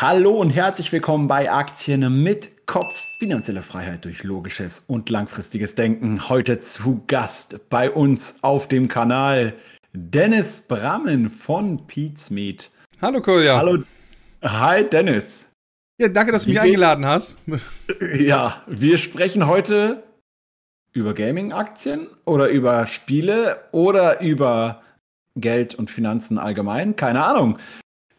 Hallo und herzlich willkommen bei Aktien mit Kopf. Finanzielle Freiheit durch logisches und langfristiges Denken. Heute zu Gast bei uns auf dem Kanal Dennis Brammen von Pete's Meet. Hallo Kolja. Hallo. Hi Dennis. Ja, danke, dass du mich eingeladen hast. Ja, wir sprechen heute über Gaming-Aktien oder über Spiele oder über Geld und Finanzen allgemein. Keine Ahnung.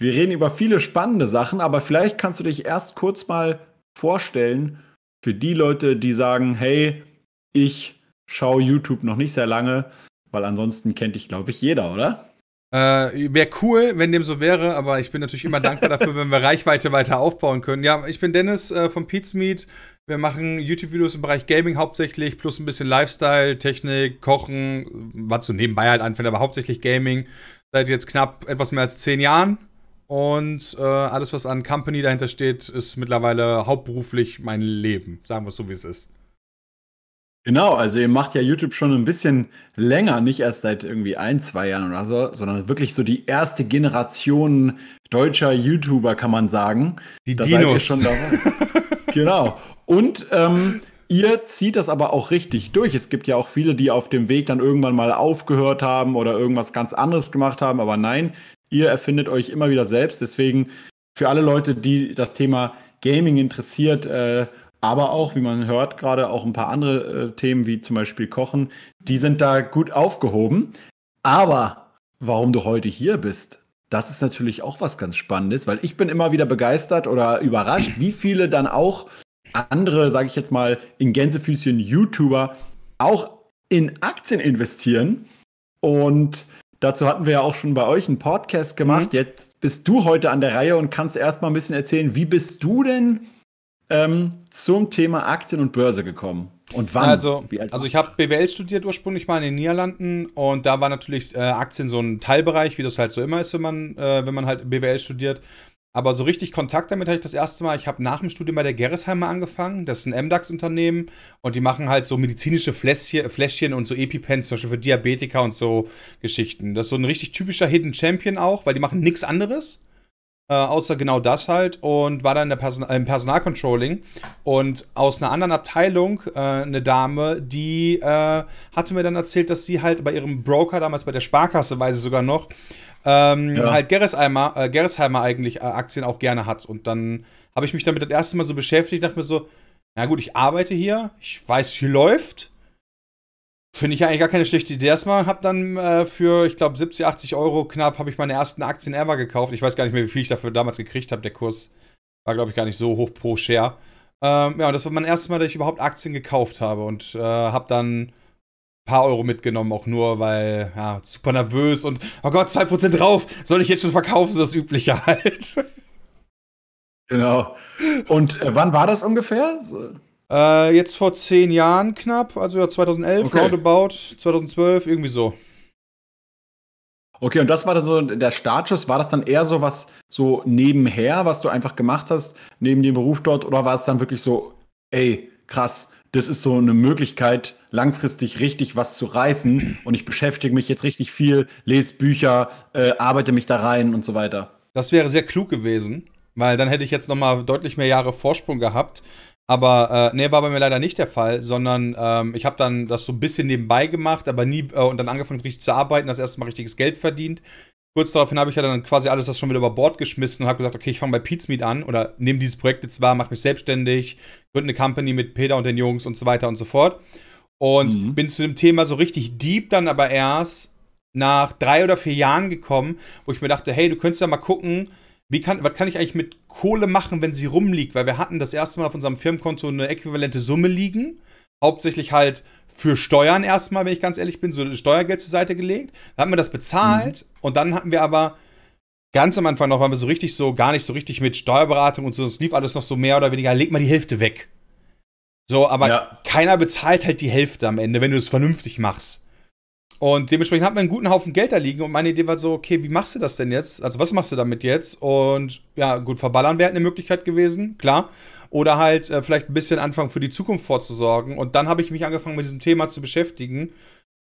Wir reden über viele spannende Sachen, aber vielleicht kannst du dich erst kurz mal vorstellen für die Leute, die sagen, hey, ich schaue YouTube noch nicht sehr lange, weil ansonsten kennt dich, glaube ich, jeder, oder? Äh, wäre cool, wenn dem so wäre, aber ich bin natürlich immer dankbar dafür, wenn wir Reichweite weiter aufbauen können. Ja, ich bin Dennis äh, von Pizmeet. Wir machen YouTube-Videos im Bereich Gaming hauptsächlich, plus ein bisschen Lifestyle, Technik, Kochen, was so nebenbei halt anfällt, aber hauptsächlich Gaming. Seit jetzt knapp etwas mehr als zehn Jahren. Und äh, alles, was an Company dahinter steht, ist mittlerweile hauptberuflich mein Leben. Sagen wir es so, wie es ist. Genau, also ihr macht ja YouTube schon ein bisschen länger, nicht erst seit irgendwie ein, zwei Jahren oder so, sondern wirklich so die erste Generation deutscher YouTuber, kann man sagen. Die da Dinos. Seid ihr schon dabei. genau. Und ähm, ihr zieht das aber auch richtig durch. Es gibt ja auch viele, die auf dem Weg dann irgendwann mal aufgehört haben oder irgendwas ganz anderes gemacht haben, aber nein, ihr erfindet euch immer wieder selbst. Deswegen für alle Leute, die das Thema Gaming interessiert, äh, aber auch, wie man hört, gerade auch ein paar andere äh, Themen wie zum Beispiel Kochen, die sind da gut aufgehoben. Aber warum du heute hier bist, das ist natürlich auch was ganz Spannendes, weil ich bin immer wieder begeistert oder überrascht, wie viele dann auch andere, sage ich jetzt mal, in Gänsefüßchen YouTuber auch in Aktien investieren. Und Dazu hatten wir ja auch schon bei euch einen Podcast gemacht. Mhm. Jetzt bist du heute an der Reihe und kannst erstmal ein bisschen erzählen, wie bist du denn ähm, zum Thema Aktien und Börse gekommen? Und wann? Also, also ich habe BWL studiert ursprünglich mal in den Niederlanden und da war natürlich äh, Aktien so ein Teilbereich, wie das halt so immer ist, wenn man, äh, wenn man halt BWL studiert. Aber so richtig Kontakt damit hatte ich das erste Mal. Ich habe nach dem Studium bei der Gerresheimer angefangen. Das ist ein MDAX-Unternehmen und die machen halt so medizinische Fläschchen, Fläschchen und so EpiPens, zum Beispiel für Diabetiker und so Geschichten. Das ist so ein richtig typischer Hidden Champion auch, weil die machen nichts anderes. Äh, außer genau das halt und war dann Person im Personalcontrolling und aus einer anderen Abteilung äh, eine Dame, die äh, hatte mir dann erzählt, dass sie halt bei ihrem Broker damals bei der Sparkasse, weiß ich sogar noch, ähm, ja. halt Gerresheimer, äh, Gerresheimer eigentlich äh, Aktien auch gerne hat. Und dann habe ich mich damit das erste Mal so beschäftigt, dachte mir so, na gut, ich arbeite hier, ich weiß, hier läuft. Finde ich eigentlich gar keine schlechte Idee. Erstmal habe dann äh, für, ich glaube, 70, 80 Euro knapp, habe ich meine ersten Aktien ever gekauft. Ich weiß gar nicht mehr, wie viel ich dafür damals gekriegt habe. Der Kurs war, glaube ich, gar nicht so hoch pro Share. Ähm, ja, und das war mein erstes Mal, dass ich überhaupt Aktien gekauft habe und äh, habe dann paar Euro mitgenommen, auch nur, weil, ja, super nervös und, oh Gott, 2% drauf, soll ich jetzt schon verkaufen, das Übliche halt. Genau. Und äh, wann war das ungefähr? So. Äh, jetzt vor zehn Jahren knapp, also ja, 2011, okay. roundabout, 2012, irgendwie so. Okay, und das war dann so der Startschuss. War das dann eher so was so nebenher, was du einfach gemacht hast, neben dem Beruf dort? Oder war es dann wirklich so, ey, krass, das ist so eine Möglichkeit, langfristig richtig was zu reißen und ich beschäftige mich jetzt richtig viel, lese Bücher, äh, arbeite mich da rein und so weiter. Das wäre sehr klug gewesen, weil dann hätte ich jetzt nochmal deutlich mehr Jahre Vorsprung gehabt. Aber äh, nee, war bei mir leider nicht der Fall, sondern ähm, ich habe dann das so ein bisschen nebenbei gemacht, aber nie äh, und dann angefangen richtig zu arbeiten, das erste Mal richtiges Geld verdient. Kurz daraufhin habe ich ja dann quasi alles das schon wieder über Bord geschmissen und habe gesagt, okay, ich fange bei Pizmeet an oder nehme dieses Projekt jetzt wahr, mache mich selbstständig, gründe eine Company mit Peter und den Jungs und so weiter und so fort. Und mhm. bin zu dem Thema so richtig deep dann aber erst nach drei oder vier Jahren gekommen, wo ich mir dachte, hey, du könntest ja mal gucken, wie kann, was kann ich eigentlich mit Kohle machen, wenn sie rumliegt? Weil wir hatten das erste Mal auf unserem Firmenkonto eine äquivalente Summe liegen. Hauptsächlich halt für Steuern erstmal, wenn ich ganz ehrlich bin, so Steuergeld zur Seite gelegt. Dann haben wir das bezahlt mhm. und dann hatten wir aber ganz am Anfang noch, waren wir so richtig so, gar nicht so richtig mit Steuerberatung und so. Es lief alles noch so mehr oder weniger, leg mal die Hälfte weg. So, aber ja. keiner bezahlt halt die Hälfte am Ende, wenn du es vernünftig machst. Und dementsprechend hat man einen guten Haufen Geld da liegen und meine Idee war so, okay, wie machst du das denn jetzt? Also was machst du damit jetzt? Und ja, gut, verballern wäre halt eine Möglichkeit gewesen, klar. Oder halt äh, vielleicht ein bisschen anfangen für die Zukunft vorzusorgen. Und dann habe ich mich angefangen mit diesem Thema zu beschäftigen.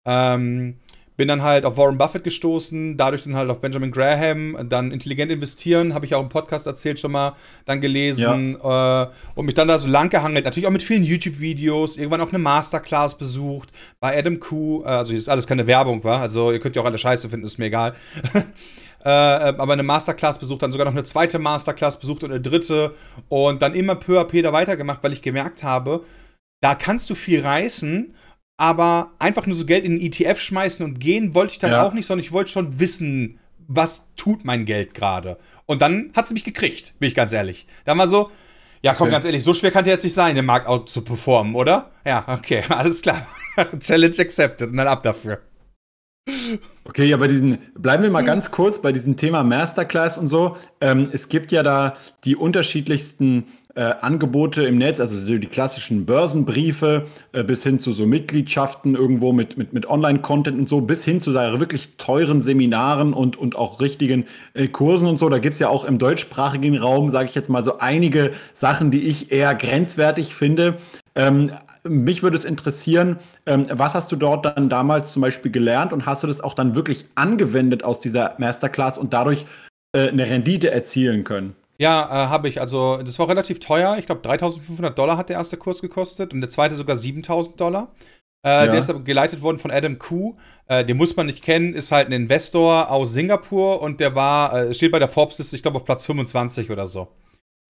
Ähm, bin dann halt auf Warren Buffett gestoßen, dadurch dann halt auf Benjamin Graham, dann intelligent investieren, habe ich auch im Podcast erzählt schon mal, dann gelesen ja. äh, und mich dann da so lang gehangelt. Natürlich auch mit vielen YouTube-Videos, irgendwann auch eine Masterclass besucht bei Adam Kuh. Äh, also hier ist alles keine Werbung, war. Also ihr könnt ja auch alle Scheiße finden, ist mir egal. Äh, äh, aber eine Masterclass besucht, dann sogar noch eine zweite Masterclass besucht und eine dritte und dann immer peu à peu da weitergemacht, weil ich gemerkt habe, da kannst du viel reißen aber einfach nur so Geld in den ETF schmeißen und gehen wollte ich dann ja. auch nicht, sondern ich wollte schon wissen, was tut mein Geld gerade. Und dann hat sie mich gekriegt, bin ich ganz ehrlich. Dann war so, ja komm, okay. ganz ehrlich, so schwer kann der jetzt nicht sein, den Markt out zu performen, oder? Ja, okay, alles klar. Challenge accepted und dann ab dafür. Okay, aber diesen, bleiben wir mal ganz kurz bei diesem Thema Masterclass und so. Ähm, es gibt ja da die unterschiedlichsten äh, Angebote im Netz, also so die klassischen Börsenbriefe äh, bis hin zu so Mitgliedschaften irgendwo mit, mit, mit Online-Content und so, bis hin zu da wirklich teuren Seminaren und, und auch richtigen äh, Kursen und so. Da gibt es ja auch im deutschsprachigen Raum, sage ich jetzt mal, so einige Sachen, die ich eher grenzwertig finde. Ähm, mich würde es interessieren, ähm, was hast du dort dann damals zum Beispiel gelernt und hast du das auch dann wirklich angewendet aus dieser Masterclass und dadurch äh, eine Rendite erzielen können? Ja, äh, habe ich. Also, das war relativ teuer. Ich glaube, 3500 Dollar hat der erste Kurs gekostet und der zweite sogar 7000 Dollar. Äh, ja. Der ist geleitet worden von Adam Koo. Äh, den muss man nicht kennen, ist halt ein Investor aus Singapur und der war, äh, steht bei der Forbes-Liste, ich glaube, auf Platz 25 oder so.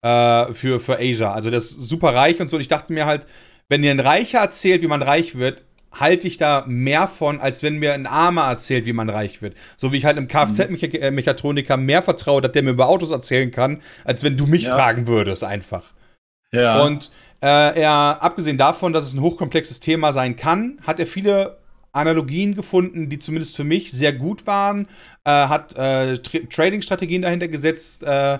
Äh, für, für Asia. Also, der ist super reich und so. Und ich dachte mir halt, wenn dir ein Reicher erzählt, wie man reich wird, halte ich da mehr von, als wenn mir ein Armer erzählt, wie man reich wird. So wie ich halt einem Kfz-Mechatroniker mehr vertraue, dass der mir über Autos erzählen kann, als wenn du mich ja. fragen würdest, einfach. Ja. Und äh, er, abgesehen davon, dass es ein hochkomplexes Thema sein kann, hat er viele Analogien gefunden, die zumindest für mich sehr gut waren, äh, hat äh, Trading-Strategien dahinter gesetzt, äh,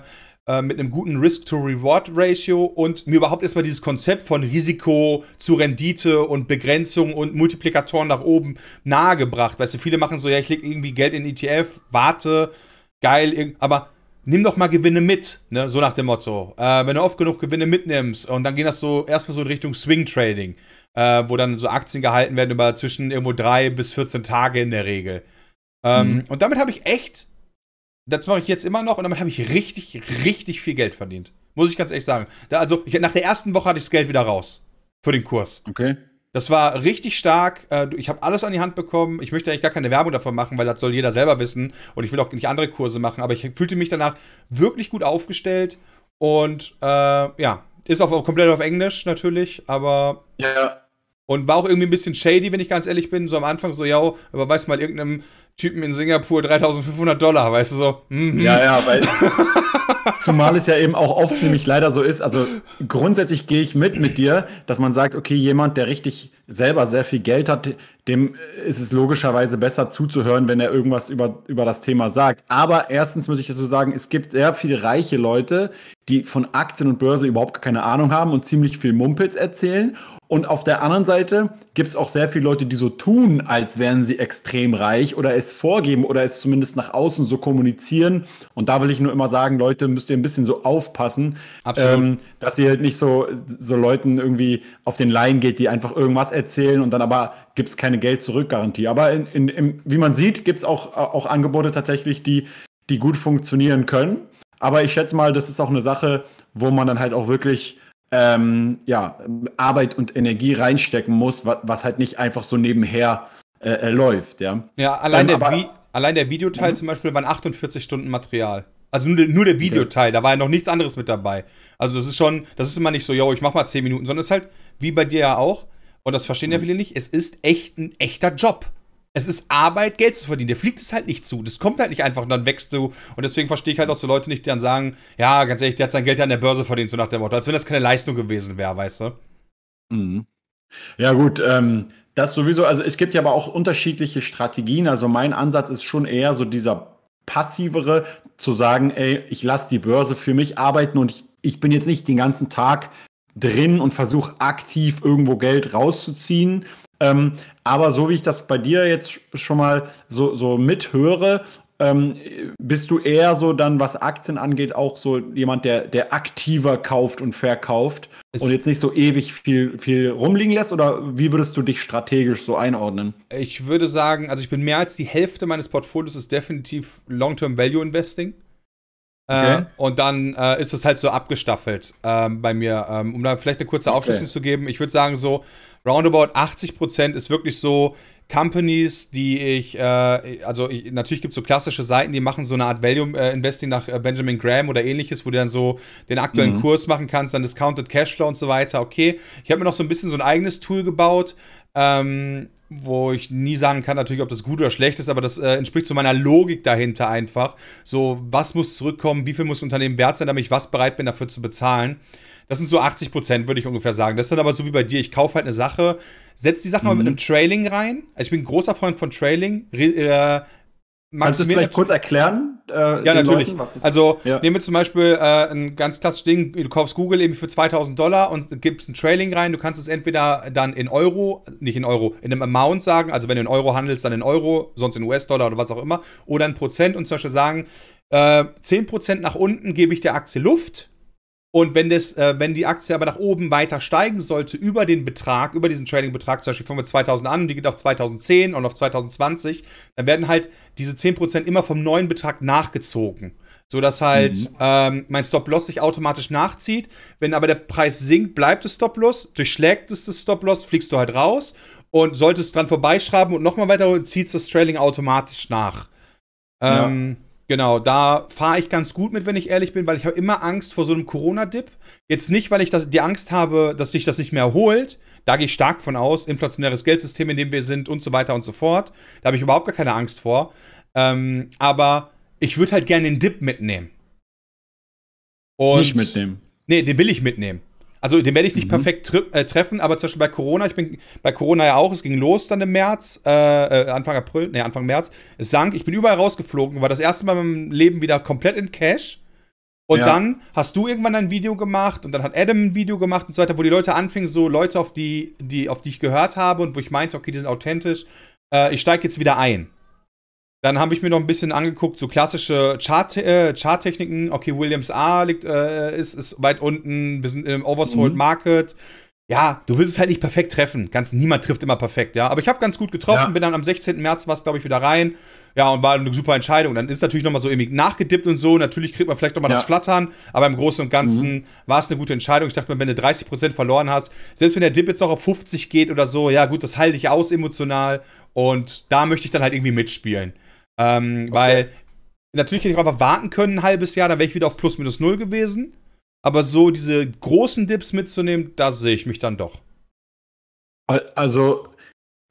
äh, mit einem guten Risk-to-Reward-Ratio und mir überhaupt erstmal dieses Konzept von Risiko zu Rendite und Begrenzung und Multiplikatoren nach oben nahegebracht. Weißt du, viele machen so, ja, ich lege irgendwie Geld in ETF, warte, geil, aber nimm doch mal Gewinne mit, ne? so nach dem Motto. Äh, wenn du oft genug Gewinne mitnimmst und dann geht das so erstmal so in Richtung Swing Trading, äh, wo dann so Aktien gehalten werden über zwischen irgendwo drei bis 14 Tage in der Regel. Ähm, mhm. Und damit habe ich echt das mache ich jetzt immer noch und damit habe ich richtig, richtig viel Geld verdient. Muss ich ganz ehrlich sagen. Da, also, ich, nach der ersten Woche hatte ich das Geld wieder raus. Für den Kurs. Okay. Das war richtig stark. Äh, ich habe alles an die Hand bekommen. Ich möchte eigentlich gar keine Werbung davon machen, weil das soll jeder selber wissen. Und ich will auch nicht andere Kurse machen. Aber ich fühlte mich danach wirklich gut aufgestellt. Und äh, ja, ist auch komplett auf Englisch natürlich. Aber. Ja. Und war auch irgendwie ein bisschen shady, wenn ich ganz ehrlich bin. So am Anfang so, ja, überweis mal irgendeinem Typen in Singapur 3500 Dollar, weißt du so? Mhm. Ja, ja, weil. zumal es ja eben auch oft nämlich leider so ist. Also grundsätzlich gehe ich mit mit dir, dass man sagt, okay, jemand, der richtig selber sehr viel Geld hat, dem ist es logischerweise besser zuzuhören, wenn er irgendwas über, über das Thema sagt. Aber erstens muss ich dazu sagen, es gibt sehr viele reiche Leute, die von Aktien und Börse überhaupt keine Ahnung haben und ziemlich viel Mumpels erzählen. Und auf der anderen Seite gibt es auch sehr viele Leute, die so tun, als wären sie extrem reich oder es es vorgeben oder es zumindest nach außen so kommunizieren. Und da will ich nur immer sagen, Leute, müsst ihr ein bisschen so aufpassen, ähm, dass ihr nicht so, so Leuten irgendwie auf den Laien geht, die einfach irgendwas erzählen und dann aber gibt es keine Geld-Zurück-Garantie. Aber in, in, in, wie man sieht, gibt es auch, auch Angebote tatsächlich, die, die gut funktionieren können. Aber ich schätze mal, das ist auch eine Sache, wo man dann halt auch wirklich ähm, ja, Arbeit und Energie reinstecken muss, was, was halt nicht einfach so nebenher äh, äh, läuft, ja. Ja, allein, ähm, der, Vi allein der Videoteil mhm. zum Beispiel waren 48 Stunden Material. Also nur, nur der Videoteil, okay. da war ja noch nichts anderes mit dabei. Also das ist schon, das ist immer nicht so, yo, ich mach mal 10 Minuten, sondern es ist halt, wie bei dir ja auch, und das verstehen mhm. ja viele nicht, es ist echt ein echter Job. Es ist Arbeit, Geld zu verdienen. Der fliegt es halt nicht zu. Das kommt halt nicht einfach und dann wächst du. Und deswegen verstehe ich halt auch so Leute nicht, die dann sagen, ja, ganz ehrlich, der hat sein Geld ja an der Börse verdient, so nach dem Motto. Als wenn das keine Leistung gewesen wäre, weißt du? Mhm. Ja, gut, ähm, das sowieso, also es gibt ja aber auch unterschiedliche Strategien. Also mein Ansatz ist schon eher so dieser passivere, zu sagen, ey, ich lasse die Börse für mich arbeiten und ich, ich bin jetzt nicht den ganzen Tag drin und versuche aktiv irgendwo Geld rauszuziehen. Ähm, aber so wie ich das bei dir jetzt schon mal so, so mithöre ähm, bist du eher so dann, was Aktien angeht, auch so jemand, der, der aktiver kauft und verkauft es und jetzt nicht so ewig viel, viel rumliegen lässt? Oder wie würdest du dich strategisch so einordnen? Ich würde sagen, also ich bin mehr als die Hälfte meines Portfolios ist definitiv Long-Term Value Investing. Äh, okay. Äh, und dann äh, ist es halt so abgestaffelt äh, bei mir. Ähm, um da vielleicht eine kurze Aufschlüsselung zu geben, ich würde sagen, so roundabout 80% ist wirklich so, Companies, die ich, äh, also ich, natürlich gibt es so klassische Seiten, die machen so eine Art Value äh, Investing nach äh, Benjamin Graham oder ähnliches, wo du dann so den aktuellen mhm. Kurs machen kannst, dann Discounted Cashflow und so weiter. Okay, ich habe mir noch so ein bisschen so ein eigenes Tool gebaut. Ähm, wo ich nie sagen kann natürlich, ob das gut oder schlecht ist, aber das äh, entspricht so meiner Logik dahinter einfach. So, was muss zurückkommen, wie viel muss ein Unternehmen wert sein, damit ich was bereit bin dafür zu bezahlen. Das sind so 80 Prozent, würde ich ungefähr sagen. Das ist dann aber so wie bei dir. Ich kaufe halt eine Sache, setze die Sache mhm. mal mit mhm. einem Trailing rein. Also ich bin ein großer Freund von Trailing. äh, Kannst du vielleicht kurz erklären? Äh, ja, natürlich. Leuten, also ja. nehmen wir zum Beispiel äh, ein ganz klassisches Ding, du kaufst Google eben für 2000 Dollar und gibst ein Trailing rein. Du kannst es entweder dann in Euro, nicht in Euro, in einem Amount sagen, also wenn du in Euro handelst, dann in Euro, sonst in US-Dollar oder was auch immer, oder ein Prozent und zum Beispiel sagen, äh, 10% nach unten gebe ich der Aktie Luft, und wenn, das, äh, wenn die Aktie aber nach oben weiter steigen sollte, über den Betrag, über diesen Trading-Betrag, zum Beispiel fangen wir 2000 an und die geht auf 2010 und auf 2020, dann werden halt diese 10% immer vom neuen Betrag nachgezogen. Sodass halt mhm. ähm, mein Stop-Loss sich automatisch nachzieht. Wenn aber der Preis sinkt, bleibt es Stop-Loss. Durchschlägt es das Stop-Loss, fliegst du halt raus. Und solltest dran vorbeischrauben und nochmal weiter, ziehst das Trailing automatisch nach. Ähm, ja. Genau, da fahre ich ganz gut mit, wenn ich ehrlich bin, weil ich habe immer Angst vor so einem Corona-Dip. Jetzt nicht, weil ich das, die Angst habe, dass sich das nicht mehr erholt. Da gehe ich stark von aus. Inflationäres Geldsystem, in dem wir sind und so weiter und so fort. Da habe ich überhaupt gar keine Angst vor. Ähm, aber ich würde halt gerne den Dip mitnehmen. Und nicht mitnehmen. Nee, den will ich mitnehmen. Also den werde ich nicht mhm. perfekt äh, treffen, aber zum Beispiel bei Corona, ich bin bei Corona ja auch, es ging los dann im März, äh, äh, Anfang April, nee, Anfang März, es sank, ich bin überall rausgeflogen, war das erste Mal in meinem Leben wieder komplett in Cash. Und ja. dann hast du irgendwann ein Video gemacht und dann hat Adam ein Video gemacht und so weiter, wo die Leute anfingen, so Leute, auf die, die, auf die ich gehört habe und wo ich meinte, okay, die sind authentisch, äh, ich steige jetzt wieder ein. Dann habe ich mir noch ein bisschen angeguckt, so klassische Chart, äh, Charttechniken. Okay, Williams A liegt, äh, ist, ist weit unten, wir sind im Oversold mhm. Market. Ja, du wirst es halt nicht perfekt treffen. Ganz niemand trifft immer perfekt, ja. Aber ich habe ganz gut getroffen, ja. bin dann am 16. März was, glaube ich, wieder rein. Ja, und war eine super Entscheidung. Dann ist natürlich nochmal so irgendwie nachgedippt und so. Natürlich kriegt man vielleicht nochmal ja. das Flattern, aber im Großen und Ganzen mhm. war es eine gute Entscheidung. Ich dachte mir, wenn du 30% verloren hast, selbst wenn der Dip jetzt noch auf 50 geht oder so, ja gut, das halte ich aus emotional. Und da möchte ich dann halt irgendwie mitspielen. Ähm, okay. Weil natürlich hätte ich einfach warten können ein halbes Jahr, dann wäre ich wieder auf plus minus null gewesen. Aber so diese großen Dips mitzunehmen, da sehe ich mich dann doch. Also,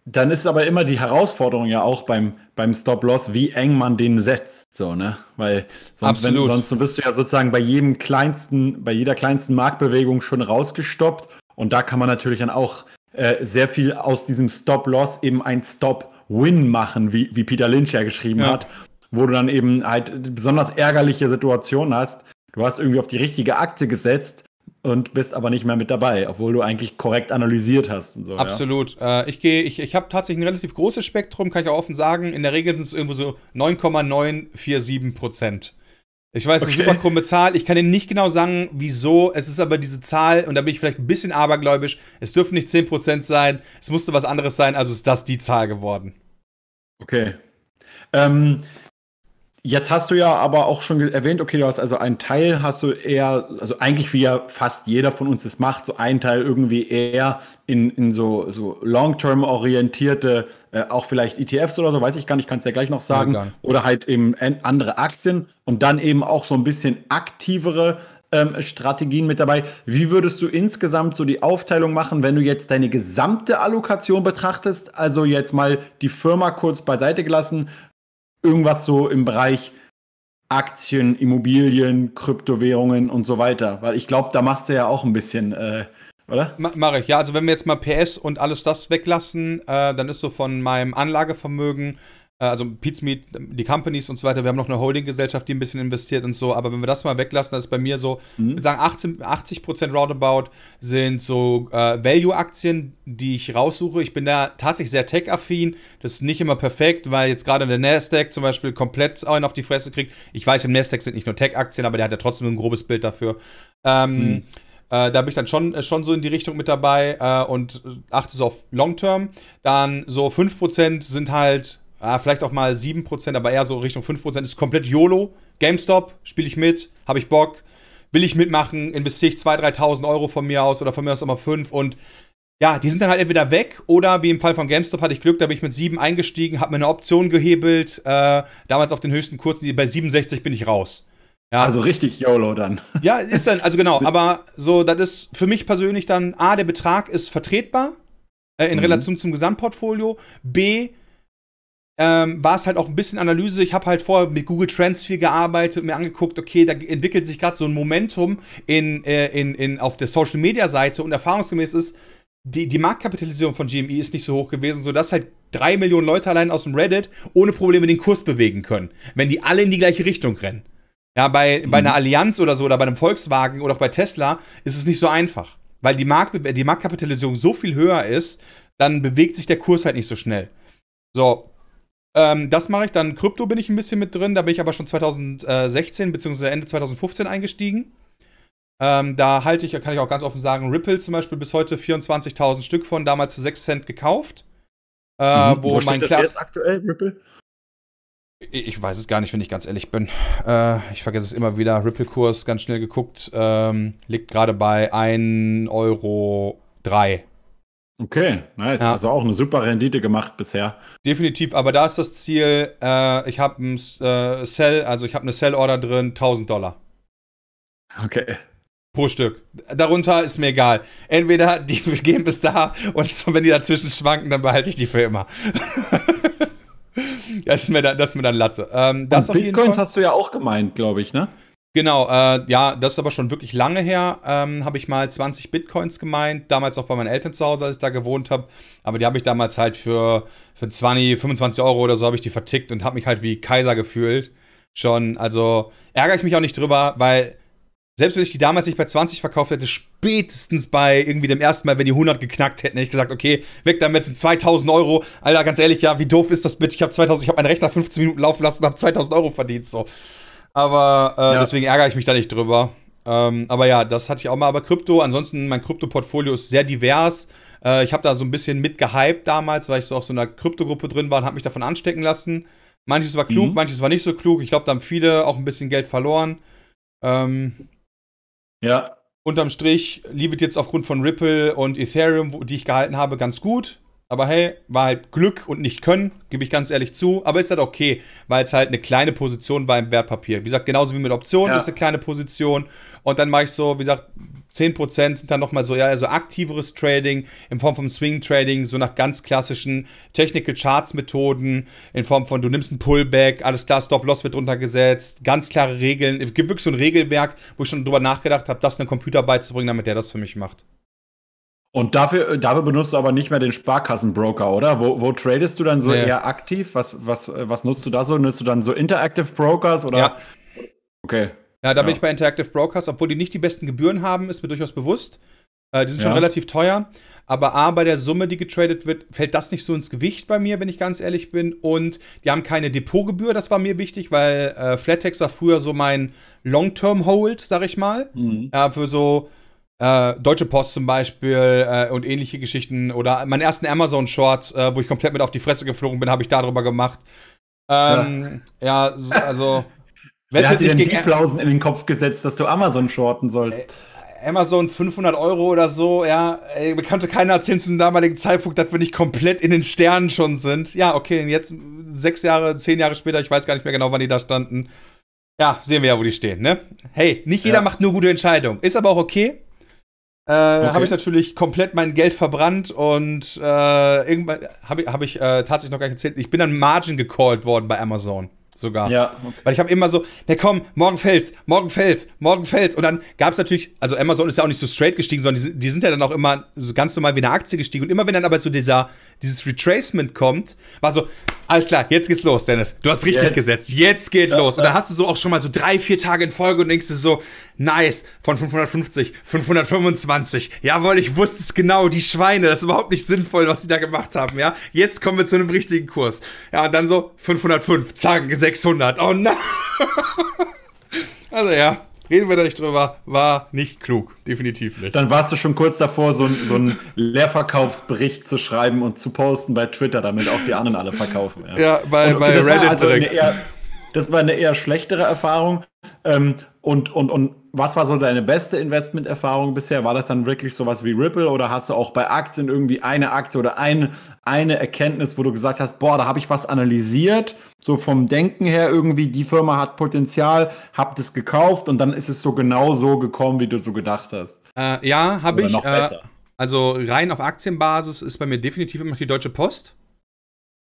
dann ist aber immer die Herausforderung ja auch beim, beim Stop-Loss, wie eng man den setzt, so, ne? Weil sonst, wenn, sonst bist du ja sozusagen bei jedem kleinsten, bei jeder kleinsten Marktbewegung schon rausgestoppt. Und da kann man natürlich dann auch äh, sehr viel aus diesem Stop-Loss eben ein Stop Win machen, wie, wie Peter Lynch ja geschrieben ja. hat, wo du dann eben halt besonders ärgerliche Situationen hast. Du hast irgendwie auf die richtige Akte gesetzt und bist aber nicht mehr mit dabei, obwohl du eigentlich korrekt analysiert hast. So, Absolut. Ja. Äh, ich gehe, ich, ich habe tatsächlich ein relativ großes Spektrum, kann ich auch offen sagen. In der Regel sind es irgendwo so 9,947 Prozent. Ich weiß, okay. eine super krumme Zahl. Ich kann Ihnen nicht genau sagen, wieso. Es ist aber diese Zahl, und da bin ich vielleicht ein bisschen abergläubisch. Es dürfen nicht 10% sein. Es musste was anderes sein. Also ist das die Zahl geworden. Okay. Ähm, jetzt hast du ja aber auch schon erwähnt, okay, du hast also einen Teil, hast du eher, also eigentlich wie ja fast jeder von uns es macht, so einen Teil irgendwie eher in, in so, so long-term orientierte äh, auch vielleicht ETFs oder so, weiß ich gar nicht, kannst ja gleich noch sagen. Ja, oder halt eben andere Aktien und dann eben auch so ein bisschen aktivere ähm, Strategien mit dabei. Wie würdest du insgesamt so die Aufteilung machen, wenn du jetzt deine gesamte Allokation betrachtest? Also jetzt mal die Firma kurz beiseite gelassen, irgendwas so im Bereich Aktien, Immobilien, Kryptowährungen und so weiter. Weil ich glaube, da machst du ja auch ein bisschen äh, oder? Ma Mache ich, ja. Also wenn wir jetzt mal PS und alles das weglassen, äh, dann ist so von meinem Anlagevermögen, äh, also Pizmeet, die Companies und so weiter, wir haben noch eine Holdinggesellschaft, die ein bisschen investiert und so, aber wenn wir das mal weglassen, das ist bei mir so, mhm. ich würde sagen, 18, 80 roundabout sind so äh, Value-Aktien, die ich raussuche. Ich bin da tatsächlich sehr tech-affin. Das ist nicht immer perfekt, weil jetzt gerade der Nasdaq zum Beispiel komplett einen auf die Fresse kriegt. Ich weiß, im Nasdaq sind nicht nur Tech-Aktien, aber der hat ja trotzdem ein grobes Bild dafür. Ähm, mhm. Äh, da bin ich dann schon, äh, schon so in die Richtung mit dabei äh, und achte so auf Long-Term. Dann so 5% sind halt, vielleicht auch mal 7%, aber eher so Richtung 5% ist komplett YOLO. GameStop spiele ich mit, habe ich Bock, will ich mitmachen, investiere ich 2.000, 3.000 Euro von mir aus oder von mir aus auch mal 5 und ja, die sind dann halt entweder weg oder wie im Fall von GameStop hatte ich Glück, da bin ich mit 7 eingestiegen, habe mir eine Option gehebelt, äh, damals auf den höchsten Kursen, bei 67 bin ich raus. Ja. Also richtig YOLO dann. Ja, ist dann, also genau, aber so, das ist für mich persönlich dann, A, der Betrag ist vertretbar äh, in mhm. Relation zum Gesamtportfolio, B, ähm, war es halt auch ein bisschen Analyse. Ich habe halt vorher mit Google Trends viel gearbeitet, mir angeguckt, okay, da entwickelt sich gerade so ein Momentum in, äh, in, in, auf der Social Media Seite und erfahrungsgemäß ist, die, die Marktkapitalisierung von GME ist nicht so hoch gewesen, sodass halt drei Millionen Leute allein aus dem Reddit ohne Probleme den Kurs bewegen können, wenn die alle in die gleiche Richtung rennen. Ja, bei, mhm. bei einer mhm. Allianz oder so oder bei einem Volkswagen oder auch bei Tesla ist es nicht so einfach. Weil die, Markt, die Marktkapitalisierung so viel höher ist, dann bewegt sich der Kurs halt nicht so schnell. So, ähm, das mache ich. Dann Krypto bin ich ein bisschen mit drin. Da bin ich aber schon 2016 bzw. Ende 2015 eingestiegen. Ähm, da halte ich, kann ich auch ganz offen sagen, Ripple zum Beispiel bis heute 24.000 Stück von, damals zu 6 Cent gekauft. Äh, mhm. wo, wo mein das jetzt aktuell, Ripple? Ich weiß es gar nicht, wenn ich ganz ehrlich bin. Äh, ich vergesse es immer wieder. Ripple-Kurs, ganz schnell geguckt, ähm, liegt gerade bei 1,03 Euro. Okay, nice. Ja. Also auch eine super Rendite gemacht bisher. Definitiv, aber da ist das Ziel, äh, ich habe ein äh, Sell, also ich habe eine Sell-Order drin, 1000 Dollar. Okay. Pro Stück. Darunter ist mir egal. Entweder die gehen bis da und wenn die dazwischen schwanken, dann behalte ich die für immer. das, ist mir dann, das ist mir dann Latte. Ähm, das Bitcoins hast du ja auch gemeint, glaube ich, ne? Genau, äh, ja, das ist aber schon wirklich lange her. Ähm, habe ich mal 20 Bitcoins gemeint, damals auch bei meinen Eltern zu Hause, als ich da gewohnt habe. Aber die habe ich damals halt für, für 20, 25 Euro oder so habe ich die vertickt und habe mich halt wie Kaiser gefühlt. Schon, also ärgere ich mich auch nicht drüber, weil selbst wenn ich die damals nicht bei 20 verkauft hätte, spätestens bei irgendwie dem ersten Mal, wenn die 100 geknackt hätten, hätte ich gesagt, okay, weg damit, sind 2000 Euro. Alter, ganz ehrlich, ja, wie doof ist das bitte? Ich habe 2000, ich habe meinen Rechner 15 Minuten laufen lassen und habe 2000 Euro verdient, so. Aber äh, ja. deswegen ärgere ich mich da nicht drüber. Ähm, aber ja, das hatte ich auch mal. Aber Krypto, ansonsten, mein Krypto-Portfolio ist sehr divers. Äh, ich habe da so ein bisschen mitgehypt damals, weil ich so auf so einer Krypto-Gruppe drin war und habe mich davon anstecken lassen. Manches war klug, mhm. manches war nicht so klug. Ich glaube, da haben viele auch ein bisschen Geld verloren. Ähm, ja. Unterm Strich lief es jetzt aufgrund von Ripple und Ethereum, wo, die ich gehalten habe, ganz gut. Aber hey, war halt Glück und nicht Können, gebe ich ganz ehrlich zu. Aber ist halt okay, weil es halt eine kleine Position war im Wertpapier. Wie gesagt, genauso wie mit Optionen ja. ist eine kleine Position. Und dann mache ich so, wie gesagt, 10% sind dann nochmal so, ja, also aktiveres Trading in Form von Swing Trading, so nach ganz klassischen Technical Charts Methoden, in Form von du nimmst einen Pullback, alles klar, Stop Loss wird runtergesetzt, ganz klare Regeln. Es gibt wirklich so ein Regelwerk, wo ich schon drüber nachgedacht habe, das einem Computer beizubringen, damit der das für mich macht. Und dafür, äh, dafür benutzt du aber nicht mehr den Sparkassenbroker, oder? Wo, wo tradest du dann so nee. eher aktiv? Was, was, äh, was nutzt du da so? Nutzt du dann so Interactive Brokers oder? Ja. Okay. Ja, da ja. bin ich bei Interactive Broadcast, obwohl die nicht die besten Gebühren haben, ist mir durchaus bewusst. Äh, die sind ja. schon relativ teuer. Aber A, bei der Summe, die getradet wird, fällt das nicht so ins Gewicht bei mir, wenn ich ganz ehrlich bin. Und die haben keine Depotgebühr, das war mir wichtig, weil äh, Flattex war früher so mein Long-Term-Hold, sag ich mal. Mhm. Ja, für so äh, Deutsche Post zum Beispiel äh, und ähnliche Geschichten. Oder meinen ersten Amazon-Short, äh, wo ich komplett mit auf die Fresse geflogen bin, habe ich darüber gemacht. Ähm, ja. ja, also. Wer hat dir denn die Flausen in den Kopf gesetzt, dass du Amazon shorten sollst? Amazon 500 Euro oder so, ja. Ey, mir konnte keiner erzählen zu dem damaligen Zeitpunkt, dass wir nicht komplett in den Sternen schon sind. Ja, okay, jetzt sechs Jahre, zehn Jahre später, ich weiß gar nicht mehr genau, wann die da standen. Ja, sehen wir ja, wo die stehen, ne? Hey, nicht jeder ja. macht nur gute Entscheidungen. Ist aber auch okay. Äh, okay. Habe ich natürlich komplett mein Geld verbrannt und äh, irgendwann habe ich, hab ich äh, tatsächlich noch gar nicht erzählt, ich bin dann Margin gecallt worden bei Amazon sogar. Ja. Okay. Weil ich habe immer so, na komm, morgen fällt's, morgen fällt's, morgen fällt's. Und dann gab es natürlich, also Amazon ist ja auch nicht so straight gestiegen, sondern die, die, sind ja dann auch immer so ganz normal wie eine Aktie gestiegen. Und immer wenn dann aber so dieser, dieses Retracement kommt, war so, alles klar, jetzt geht's los, Dennis. Du hast richtig jetzt. gesetzt. Jetzt geht ja, los. Und dann hast du so auch schon mal so drei, vier Tage in Folge und denkst du so, nice, von 550, 525. Jawohl, ich wusste es genau, die Schweine, das ist überhaupt nicht sinnvoll, was die da gemacht haben, ja. Jetzt kommen wir zu einem richtigen Kurs. Ja, und dann so 505, zack, 600. Oh nein. Also ja, reden wir da nicht drüber, war nicht klug, definitiv nicht. Dann warst du schon kurz davor, so, so einen Leerverkaufsbericht zu schreiben und zu posten bei Twitter, damit auch die anderen alle verkaufen. Ja, ja bei, und, bei Reddit also direkt. Eher, das war eine eher schlechtere Erfahrung. Ähm, und, und, und was war so deine beste Investmenterfahrung bisher? War das dann wirklich sowas wie Ripple oder hast du auch bei Aktien irgendwie eine Aktie oder ein, eine Erkenntnis, wo du gesagt hast, boah, da habe ich was analysiert, so vom Denken her irgendwie, die Firma hat Potenzial, hab das gekauft und dann ist es so genau so gekommen, wie du so gedacht hast? Äh, ja, habe ich. Äh, also rein auf Aktienbasis ist bei mir definitiv immer noch die Deutsche Post.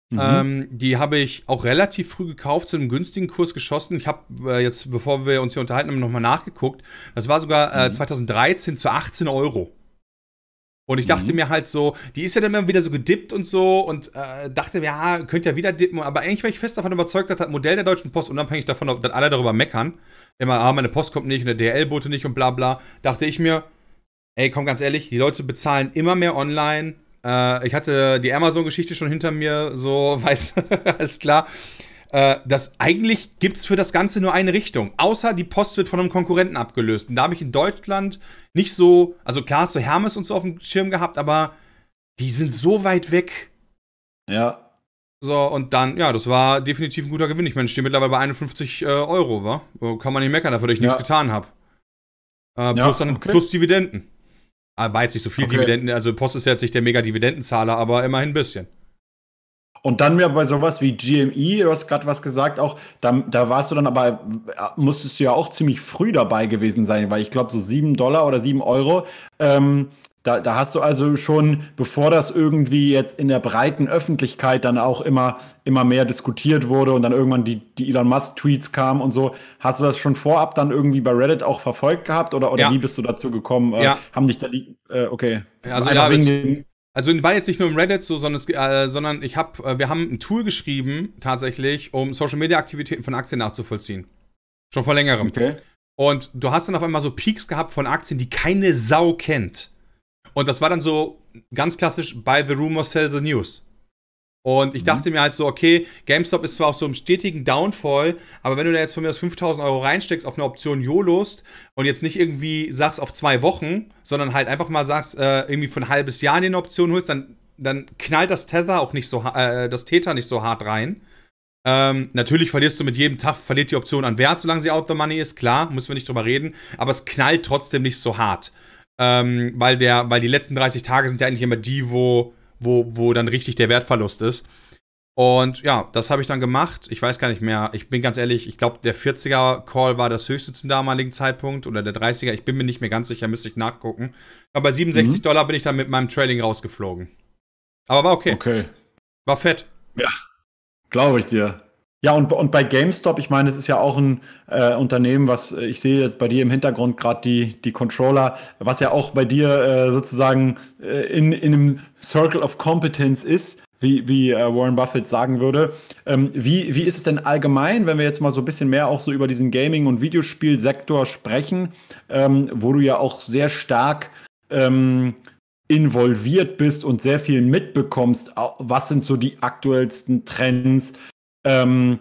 Mhm. Ähm, die habe ich auch relativ früh gekauft, zu einem günstigen Kurs geschossen. Ich habe äh, jetzt, bevor wir uns hier unterhalten haben, nochmal nachgeguckt. Das war sogar äh, 2013 mhm. zu 18 Euro. Und ich dachte mhm. mir halt so, die ist ja dann immer wieder so gedippt und so und äh, dachte mir, ja, könnte ja wieder dippen. Aber eigentlich war ich fest davon überzeugt, dass das Modell der Deutschen Post, unabhängig davon, ob dann alle darüber meckern, immer, ah, meine Post kommt nicht und der DL-Bote nicht und bla bla, dachte ich mir, ey, komm ganz ehrlich, die Leute bezahlen immer mehr online äh, ich hatte die Amazon-Geschichte schon hinter mir, so weiß, ist klar. Äh, das, eigentlich gibt es für das Ganze nur eine Richtung. Außer die Post wird von einem Konkurrenten abgelöst. Und da habe ich in Deutschland nicht so, also klar, so Hermes und so auf dem Schirm gehabt, aber die sind so weit weg. Ja. So, und dann, ja, das war definitiv ein guter Gewinn. Ich meine, ich stehe mittlerweile bei 51 äh, Euro, wa? Kann man nicht meckern, dafür, dass ich ja. nichts getan habe. Äh, plus, okay. plus Dividenden. Ah, war jetzt nicht so viel okay. Dividenden, also Post ist jetzt nicht der Mega-Dividendenzahler, aber immerhin ein bisschen. Und dann mir bei sowas wie GME, du hast gerade was gesagt, auch da, da warst du dann aber, musstest du ja auch ziemlich früh dabei gewesen sein, weil ich glaube, so 7 Dollar oder 7 Euro ähm, da, da hast du also schon, bevor das irgendwie jetzt in der breiten Öffentlichkeit dann auch immer, immer mehr diskutiert wurde und dann irgendwann die, die Elon Musk-Tweets kamen und so, hast du das schon vorab dann irgendwie bei Reddit auch verfolgt gehabt oder, oder ja. wie bist du dazu gekommen? Äh, ja. Äh, haben dich da die, äh, okay. also, ja, wegen also war jetzt nicht nur im Reddit so, sondern, es, äh, sondern ich habe, äh, wir haben ein Tool geschrieben tatsächlich, um Social Media Aktivitäten von Aktien nachzuvollziehen. Schon vor längerem. Okay. Und du hast dann auf einmal so Peaks gehabt von Aktien, die keine Sau kennt. Und das war dann so ganz klassisch, by the rumors sell the news. Und ich mhm. dachte mir halt so, okay, GameStop ist zwar auf so einem stetigen Downfall, aber wenn du da jetzt von mir aus 5000 Euro reinsteckst auf eine Option YOLOst und jetzt nicht irgendwie sagst auf zwei Wochen, sondern halt einfach mal sagst, äh, irgendwie für ein halbes Jahr in den Option holst, dann, dann knallt das Tether auch nicht so, äh, das Tether nicht so hart rein. Ähm, natürlich verlierst du mit jedem Tag, verliert die Option an Wert, solange sie out the money ist, klar, müssen wir nicht drüber reden, aber es knallt trotzdem nicht so hart. Ähm, weil, der, weil die letzten 30 Tage sind ja eigentlich immer die, wo, wo, wo dann richtig der Wertverlust ist. Und ja, das habe ich dann gemacht. Ich weiß gar nicht mehr. Ich bin ganz ehrlich, ich glaube, der 40er-Call war das höchste zum damaligen Zeitpunkt oder der 30er. Ich bin mir nicht mehr ganz sicher, müsste ich nachgucken. Aber bei 67 mhm. Dollar bin ich dann mit meinem Trading rausgeflogen. Aber war okay. Okay. War fett. Ja, glaube ich dir. Ja, und, und bei GameStop, ich meine, es ist ja auch ein äh, Unternehmen, was äh, ich sehe jetzt bei dir im Hintergrund gerade die, die Controller, was ja auch bei dir äh, sozusagen äh, in, in einem Circle of Competence ist, wie, wie äh, Warren Buffett sagen würde. Ähm, wie, wie ist es denn allgemein, wenn wir jetzt mal so ein bisschen mehr auch so über diesen Gaming- und Videospielsektor sprechen, ähm, wo du ja auch sehr stark... Ähm, involviert bist und sehr viel mitbekommst, was sind so die aktuellsten Trends, ähm,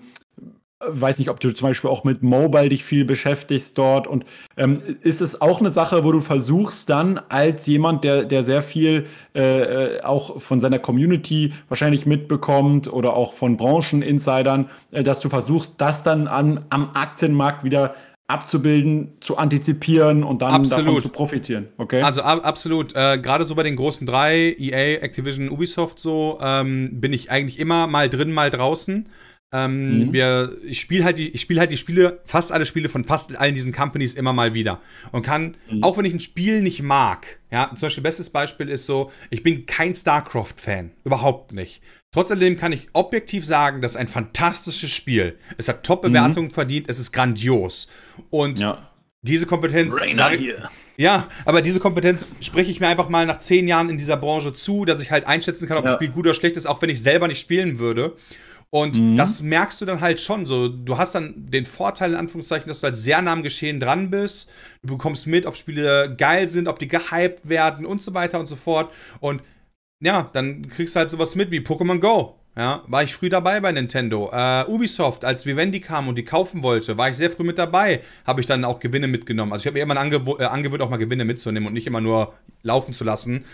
weiß nicht, ob du zum Beispiel auch mit Mobile dich viel beschäftigst dort und ähm, ist es auch eine Sache, wo du versuchst dann als jemand, der, der sehr viel äh, äh auch von seiner Community wahrscheinlich mitbekommt oder auch von Brancheninsidern, äh, dass du versuchst, das dann an, am Aktienmarkt wieder abzubilden, zu antizipieren und dann absolut. davon zu profitieren. Okay? Also ab, absolut. Äh, Gerade so bei den großen drei, EA, Activision, Ubisoft so, ähm, bin ich eigentlich immer mal drin, mal draußen. Ähm, mhm. wir, ich spiele halt, die, spiel halt die Spiele, fast alle Spiele von fast allen diesen Companies immer mal wieder. Und kann, mhm. auch wenn ich ein Spiel nicht mag, ja, zum Beispiel bestes Beispiel ist so, ich bin kein StarCraft-Fan. Überhaupt nicht. Trotzdem kann ich objektiv sagen, das ist ein fantastisches Spiel. Es hat Top-Bewertungen mhm. verdient, es ist grandios. Und ja. diese Kompetenz. Ich, ja, aber diese Kompetenz spreche ich mir einfach mal nach zehn Jahren in dieser Branche zu, dass ich halt einschätzen kann, ob ja. das Spiel gut oder schlecht ist, auch wenn ich selber nicht spielen würde. Und mhm. das merkst du dann halt schon so. Du hast dann den Vorteil, in Anführungszeichen, dass du halt sehr nah am Geschehen dran bist. Du bekommst mit, ob Spiele geil sind, ob die gehypt werden und so weiter und so fort. Und ja, dann kriegst du halt sowas mit wie Pokémon Go. Ja, war ich früh dabei bei Nintendo. Äh, Ubisoft, als Vivendi kam und die kaufen wollte, war ich sehr früh mit dabei. Habe ich dann auch Gewinne mitgenommen. Also ich habe mir immer angew äh, angewöhnt, auch mal Gewinne mitzunehmen und nicht immer nur laufen zu lassen.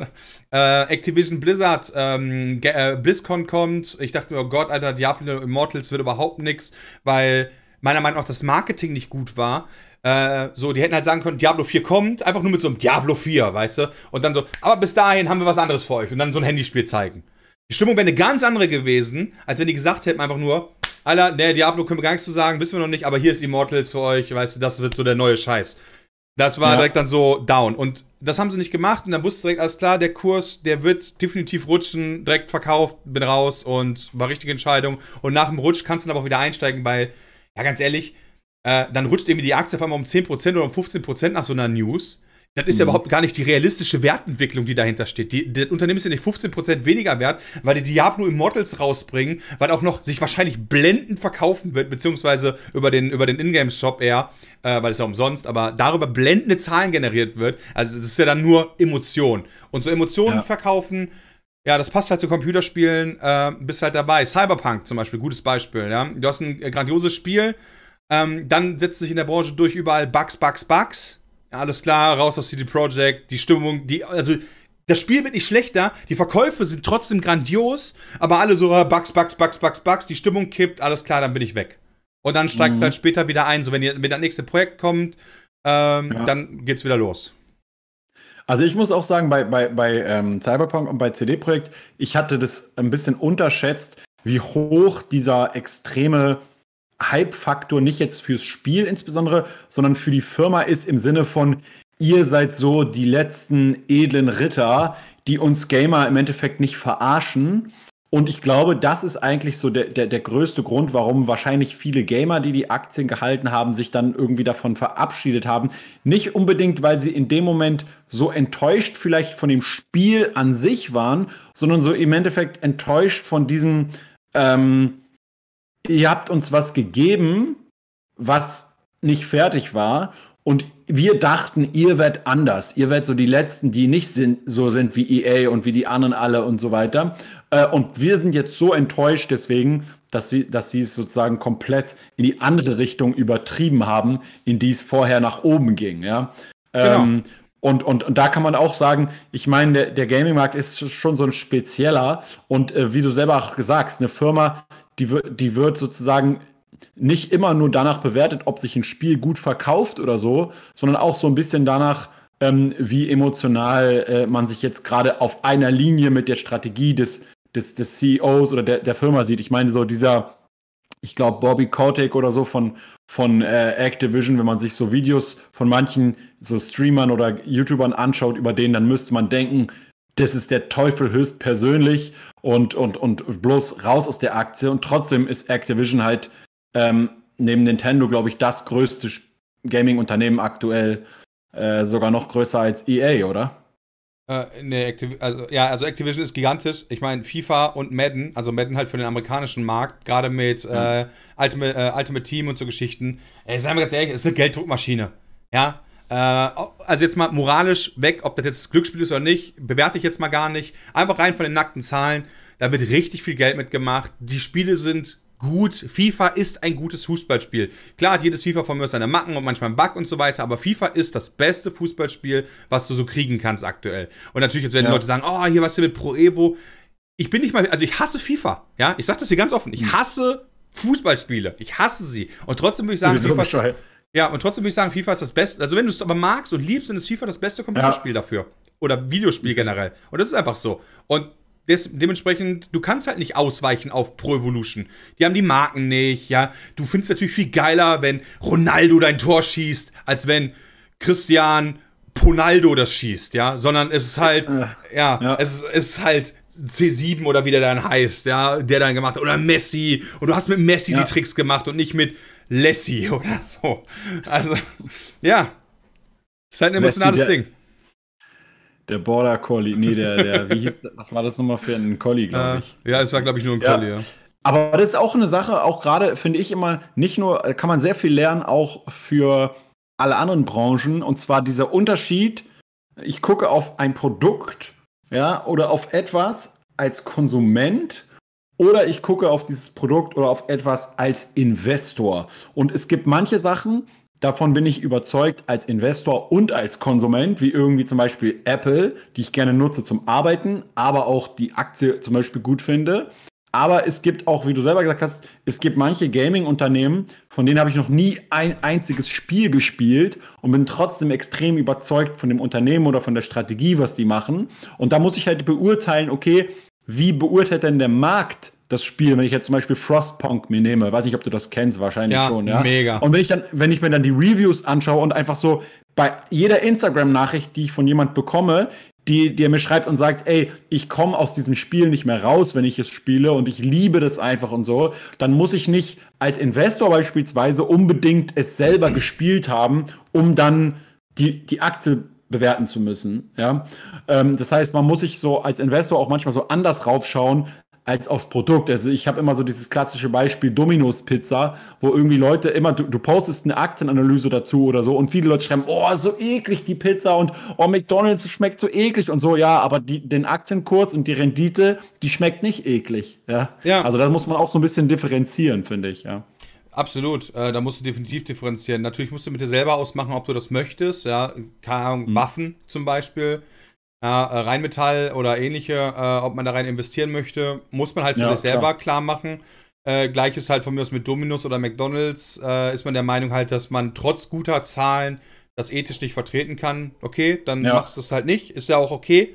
äh, Activision Blizzard, ähm, äh, BlizzCon kommt. Ich dachte, oh Gott, Alter, Diablo Immortals wird überhaupt nichts, weil meiner Meinung nach das Marketing nicht gut war. Äh, so, die hätten halt sagen können, Diablo 4 kommt, einfach nur mit so einem Diablo 4, weißt du? Und dann so, aber bis dahin haben wir was anderes für euch. Und dann so ein Handyspiel zeigen. Die Stimmung wäre eine ganz andere gewesen, als wenn die gesagt hätten einfach nur, Alter, ne, Diablo können wir gar nichts zu sagen, wissen wir noch nicht, aber hier ist Immortal zu euch, weißt du, das wird so der neue Scheiß. Das war ja. direkt dann so down. Und das haben sie nicht gemacht und dann wusste direkt, alles klar, der Kurs, der wird definitiv rutschen, direkt verkauft, bin raus und war richtige Entscheidung. Und nach dem Rutsch kannst du dann aber auch wieder einsteigen, weil, ja, ganz ehrlich, äh, dann rutscht irgendwie die Aktie auf einmal um 10% oder um 15% nach so einer News. Das ist ja mhm. überhaupt gar nicht die realistische Wertentwicklung, die dahinter steht. Die, das Unternehmen ist ja nicht 15% weniger wert, weil die Diablo Immortals rausbringen, weil auch noch sich wahrscheinlich blendend verkaufen wird, beziehungsweise über den, über den Ingame-Shop eher, äh, weil es ja umsonst, aber darüber blendende Zahlen generiert wird. Also das ist ja dann nur Emotion. Und so Emotionen ja. verkaufen, ja, das passt halt zu Computerspielen, äh, bist halt dabei. Cyberpunk zum Beispiel, gutes Beispiel. Ja? Du hast ein äh, grandioses Spiel, ähm, dann setzt sich in der Branche durch überall Bugs, Bugs, Bugs ja, alles klar, raus aus CD Projekt, die Stimmung, die, also das Spiel wird nicht schlechter, die Verkäufe sind trotzdem grandios, aber alle so ah, Bugs, Bugs, Bugs, Bugs, Bugs, die Stimmung kippt, alles klar, dann bin ich weg. Und dann steigst mhm. halt später wieder ein, so wenn ihr mit das nächste Projekt kommt, ähm, ja. dann geht's wieder los. Also ich muss auch sagen, bei, bei, bei ähm, Cyberpunk und bei CD Projekt, ich hatte das ein bisschen unterschätzt, wie hoch dieser extreme Hype-Faktor nicht jetzt fürs Spiel insbesondere, sondern für die Firma ist im Sinne von, ihr seid so die letzten edlen Ritter, die uns Gamer im Endeffekt nicht verarschen. Und ich glaube, das ist eigentlich so der, der, der größte Grund, warum wahrscheinlich viele Gamer, die die Aktien gehalten haben, sich dann irgendwie davon verabschiedet haben. Nicht unbedingt, weil sie in dem Moment so enttäuscht vielleicht von dem Spiel an sich waren, sondern so im Endeffekt enttäuscht von diesem, ähm, ihr habt uns was gegeben, was nicht fertig war. Und wir dachten, ihr werdet anders. Ihr werdet so die Letzten, die nicht sind, so sind wie EA und wie die anderen alle und so weiter. Äh, und wir sind jetzt so enttäuscht deswegen, dass sie, dass sie es sozusagen komplett in die andere Richtung übertrieben haben, in die es vorher nach oben ging. Ja? Genau. Ähm, und, und, und da kann man auch sagen, ich meine, der, der Gaming-Markt ist schon so ein spezieller. Und äh, wie du selber auch gesagt hast, eine Firma, die, die wird sozusagen nicht immer nur danach bewertet, ob sich ein Spiel gut verkauft oder so, sondern auch so ein bisschen danach, ähm, wie emotional äh, man sich jetzt gerade auf einer Linie mit der Strategie des, des, des CEOs oder der, der Firma sieht. Ich meine, so dieser, ich glaube, Bobby Kotick oder so von, von äh, Activision, wenn man sich so Videos von manchen so Streamern oder YouTubern anschaut, über den, dann müsste man denken, das ist der Teufel höchstpersönlich und, und, und bloß raus aus der Aktie. Und trotzdem ist Activision halt ähm, neben Nintendo, glaube ich, das größte Gaming-Unternehmen aktuell, äh, sogar noch größer als EA, oder? Äh, nee, also, ja, also Activision ist gigantisch. Ich meine, FIFA und Madden, also Madden halt für den amerikanischen Markt, gerade mit mhm. äh, Ultimate, äh, Ultimate Team und so Geschichten. Ey, seien wir ganz ehrlich, ist eine Gelddruckmaschine. Ja, äh, also jetzt mal moralisch weg, ob das jetzt Glücksspiel ist oder nicht, bewerte ich jetzt mal gar nicht. Einfach rein von den nackten Zahlen. Da wird richtig viel Geld mitgemacht. Die Spiele sind gut. FIFA ist ein gutes Fußballspiel. Klar hat jedes FIFA von mir seine Macken und manchmal einen Bug und so weiter, aber FIFA ist das beste Fußballspiel, was du so kriegen kannst aktuell. Und natürlich jetzt werden ja. Leute sagen, oh, hier was hier mit Pro Evo. Ich bin nicht mal, also ich hasse FIFA, ja. Ich sage das hier ganz offen. Ich hm. hasse Fußballspiele. Ich hasse sie. Und trotzdem würde ich sagen, FIFA, ja, und trotzdem würde ich sagen, FIFA ist das Beste. Also, wenn du es aber magst und liebst, dann ist FIFA das beste Computerspiel ja. dafür. Oder Videospiel mhm. generell. Und das ist einfach so. Und des, dementsprechend, du kannst halt nicht ausweichen auf Pro Evolution. Die haben die Marken nicht, ja. Du findest natürlich viel geiler, wenn Ronaldo dein Tor schießt, als wenn Christian Ponaldo das schießt, ja. Sondern es ist halt, ja, ja, Es, es ist halt C7 oder wie der dann heißt, ja, der dann gemacht hat. Oder Messi. Und du hast mit Messi ja. die Tricks gemacht und nicht mit Lassie oder so. Also, ja. Ist halt ein emotionales Lassie, der, Ding. Der Border Collie, nee, der, der wie hieß, was war das nochmal für ein Collie, glaube ah, ich? Ja, es war, glaube ich, nur ein Collie, ja. ja. Aber das ist auch eine Sache, auch gerade finde ich immer, nicht nur äh, kann man sehr viel lernen, auch für alle anderen Branchen. Und zwar dieser Unterschied, ich gucke auf ein Produkt, ja, oder auf etwas als Konsument oder ich gucke auf dieses Produkt oder auf etwas als Investor. Und es gibt manche Sachen, davon bin ich überzeugt als Investor und als Konsument, wie irgendwie zum Beispiel Apple, die ich gerne nutze zum Arbeiten, aber auch die Aktie zum Beispiel gut finde. Aber es gibt auch, wie du selber gesagt hast, es gibt manche Gaming-Unternehmen, von denen habe ich noch nie ein einziges Spiel gespielt und bin trotzdem extrem überzeugt von dem Unternehmen oder von der Strategie, was die machen. Und da muss ich halt beurteilen, okay, wie beurteilt denn der Markt das Spiel, wenn ich jetzt zum Beispiel Frostpunk mir nehme, weiß nicht, ob du das kennst, wahrscheinlich ja, schon, ja. Mega. Und wenn ich dann, wenn ich mir dann die Reviews anschaue und einfach so bei jeder Instagram-Nachricht, die ich von jemand bekomme, die, der mir schreibt und sagt, ey, ich komme aus diesem Spiel nicht mehr raus, wenn ich es spiele und ich liebe das einfach und so, dann muss ich nicht als Investor beispielsweise unbedingt es selber gespielt haben, um dann die, die Aktie bewerten zu müssen. Ja? Ähm, das heißt, man muss sich so als Investor auch manchmal so anders raufschauen, als aufs Produkt. Also ich habe immer so dieses klassische Beispiel Domino's Pizza, wo irgendwie Leute immer, du, du, postest eine Aktienanalyse dazu oder so und viele Leute schreiben, oh, so eklig die Pizza und oh, McDonald's schmeckt so eklig und so, ja, aber die, den Aktienkurs und die Rendite, die schmeckt nicht eklig. Ja? ja. Also da muss man auch so ein bisschen differenzieren, finde ich, ja. Absolut, äh, da musst du definitiv differenzieren. Natürlich musst du mit dir selber ausmachen, ob du das möchtest. Ja, keine Ahnung, mhm. Waffen zum Beispiel, ja, äh, Rheinmetall oder ähnliche, äh, ob man da rein investieren möchte, muss man halt für ja, sich selber klar, klar machen. Äh, Gleiches halt von mir aus mit Dominus oder McDonalds, äh, ist man der Meinung halt, dass man trotz guter Zahlen das ethisch nicht vertreten kann. Okay, dann ja. machst du es halt nicht, ist ja auch okay.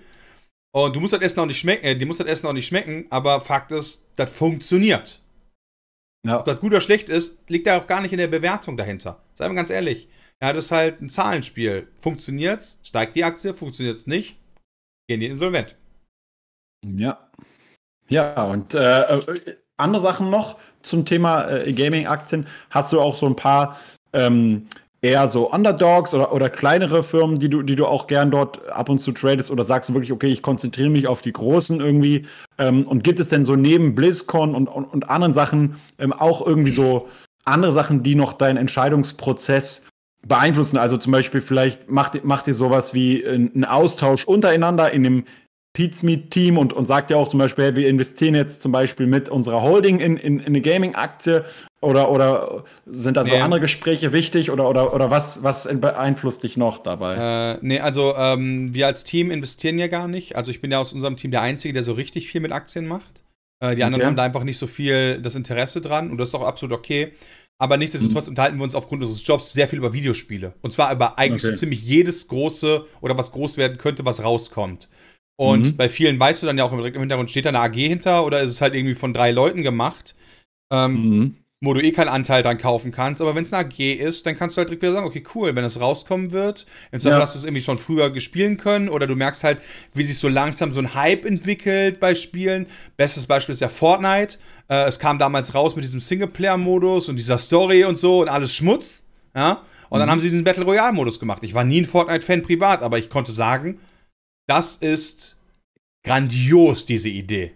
Und du musst das Essen auch nicht schmecken, äh, dir muss das Essen auch nicht schmecken, aber Fakt ist, das funktioniert. Ja. Ob das gut oder schlecht ist, liegt da auch gar nicht in der Bewertung dahinter. Seien wir ganz ehrlich. Ja, das ist halt ein Zahlenspiel. Funktioniert's, steigt die Aktie, funktioniert's nicht, gehen die insolvent. Ja. Ja, und äh, äh andere Sachen noch zum Thema äh, Gaming-Aktien. Hast du auch so ein paar ähm, eher so Underdogs oder, oder kleinere Firmen, die du, die du auch gern dort ab und zu tradest oder sagst du wirklich, okay, ich konzentriere mich auf die Großen irgendwie? Ähm, und gibt es denn so neben BlizzCon und, und, und anderen Sachen ähm, auch irgendwie so andere Sachen, die noch deinen Entscheidungsprozess beeinflussen? Also zum Beispiel vielleicht macht, macht ihr sowas wie äh, einen Austausch untereinander in dem Pizmeet-Team und, und sagt ja auch zum Beispiel, hey, wir investieren jetzt zum Beispiel mit unserer Holding in, in, in eine Gaming-Aktie oder, oder sind da so nee. andere Gespräche wichtig oder, oder, oder was, was beeinflusst dich noch dabei? Äh, nee, also ähm, wir als Team investieren ja gar nicht. Also ich bin ja aus unserem Team der Einzige, der so richtig viel mit Aktien macht. Äh, die anderen okay. haben da einfach nicht so viel das Interesse dran und das ist auch absolut okay. Aber nichtsdestotrotz mhm. unterhalten wir uns aufgrund unseres Jobs sehr viel über Videospiele. Und zwar über eigentlich okay. so ziemlich jedes große oder was groß werden könnte, was rauskommt. Und mhm. bei vielen weißt du dann ja auch direkt im Hintergrund, steht da eine AG hinter oder ist es halt irgendwie von drei Leuten gemacht, ähm, mhm. wo du eh keinen Anteil dran kaufen kannst. Aber wenn es eine AG ist, dann kannst du halt direkt wieder sagen, okay, cool, wenn es rauskommen wird, im ja. hast du es irgendwie schon früher gespielen können oder du merkst halt, wie sich so langsam so ein Hype entwickelt bei Spielen. Bestes Beispiel ist ja Fortnite. Äh, es kam damals raus mit diesem Singleplayer-Modus und dieser Story und so und alles Schmutz. Ja? Und dann mhm. haben sie diesen Battle Royale-Modus gemacht. Ich war nie ein Fortnite-Fan privat, aber ich konnte sagen, das ist grandios, diese Idee.